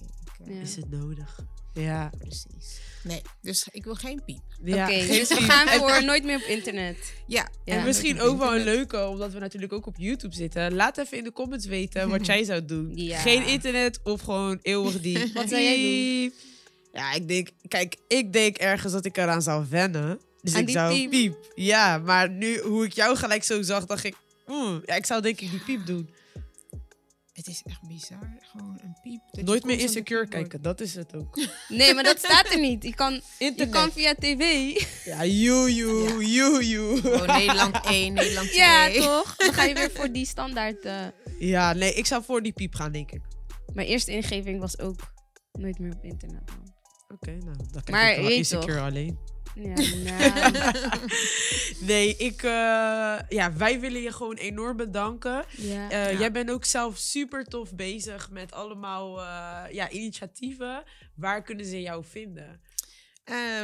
is het nodig. Ja, precies. Nee, dus ik wil geen piep. Oké, dus we gaan voor nooit meer op internet. Ja. en misschien ook wel een leuke, omdat we natuurlijk ook op YouTube zitten. Laat even in de comments weten wat jij zou doen. Geen internet of gewoon eeuwig die. wat zou jij doen? Ja, ik denk, kijk, ik denk ergens dat ik eraan zou wennen. Dus ik die zou piep. piep. Ja, maar nu hoe ik jou gelijk zo zag, dacht ik, oeh hmm, ja, ik zou denk ik die piep doen. Het is echt bizar. Gewoon een piep. Nooit meer insecure kijken, dat is het ook. Nee, maar dat staat er niet. Je kan, je kan via tv. Ja, joe. you you you. Oh, Nederland 1, Nederland 2. Ja, toch? Dan ga je weer voor die standaard. Eh. Ja, nee, ik zou voor die piep gaan, denk ik. Mijn eerste ingeving was ook nooit meer op internet. Oké, nou, dan kijk maar, ik wel insecure alleen. Nou. nee, ik, eh, ja, wij willen je gewoon enorm bedanken. Eh, jij bent ook zelf super tof bezig met allemaal eh, ja, initiatieven. Waar kunnen ze jou vinden?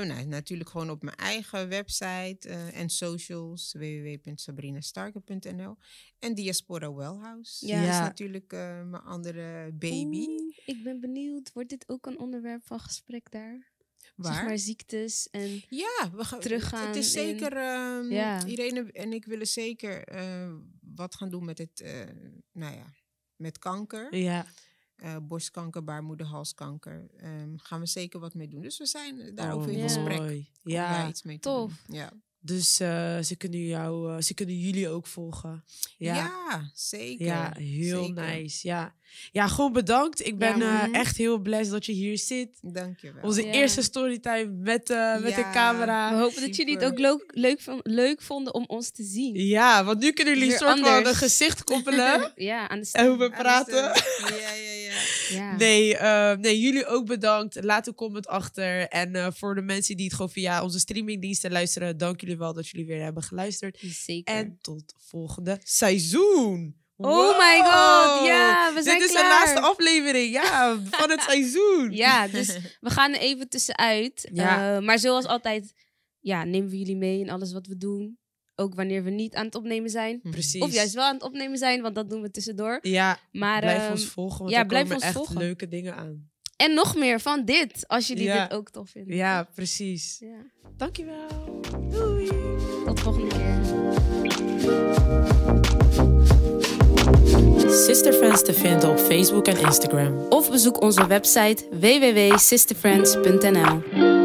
nou, natuurlijk gewoon op mijn eigen website en socials www.sabrinastarker.nl en Diaspora Wellhouse. Ja. Dat is natuurlijk mijn andere baby. ik ben benieuwd, wordt dit ook een onderwerp van gesprek daar? Waar? maar ziektes en ja, we gaan teruggaan. Het is zeker. In, ehm, Irene en ik willen zeker eh, wat gaan doen met het, eh, nou ja, met kanker. Ja. Uh, borstkanker, baarmoederhalskanker. Um, gaan we zeker wat mee doen. Dus we zijn daarover oh, in gesprek. Ja, ja. iets mee Tof. Te doen. Ja. Dus eh, ze, kunnen jou, eh, ze kunnen jullie ook volgen. Ja, zeker. Ja, heel nice. Ja. ja, gewoon bedankt. Ik ben eh, mhm. echt heel blij dat je hier zit. Dank je wel. Onze eerste storytime met, met de camera. We hopen dat jullie het ook leuk, leuk, leuk, vonden om ons te zien. Ja, want nu kunnen jullie soort van een gezicht koppelen. ja, aan de En hoe we praten. ja. Ja. Nee, ehm, nee, jullie ook bedankt. Laat een comment achter. En eh, voor de mensen die het gewoon via onze streamingdiensten luisteren, dank jullie wel dat jullie weer hebben geluisterd. Zeker. En tot volgende seizoen. Oh my god, ja, we zijn Dit is de laatste aflevering, ja, van het seizoen. Ja, dus we gaan er even tussenuit. Ja. Eh, maar zoals altijd, ja, nemen we jullie mee in alles wat we doen. Ook wanneer we niet aan het opnemen zijn. Mhm. Precies. Of juist wel aan het opnemen zijn, want dat doen we tussendoor. Ja, maar, blijf ehm, ons volgen, want ja, er komen ons echt volgen. leuke dingen aan. En nog meer van dit, als jullie dit ook tof vinden. Ja, precies. Ja. Dankjewel. Doei. Tot volgende keer. Sisterfriends te vinden op Facebook en Instagram. Of bezoek onze website www.sisterfriends.nl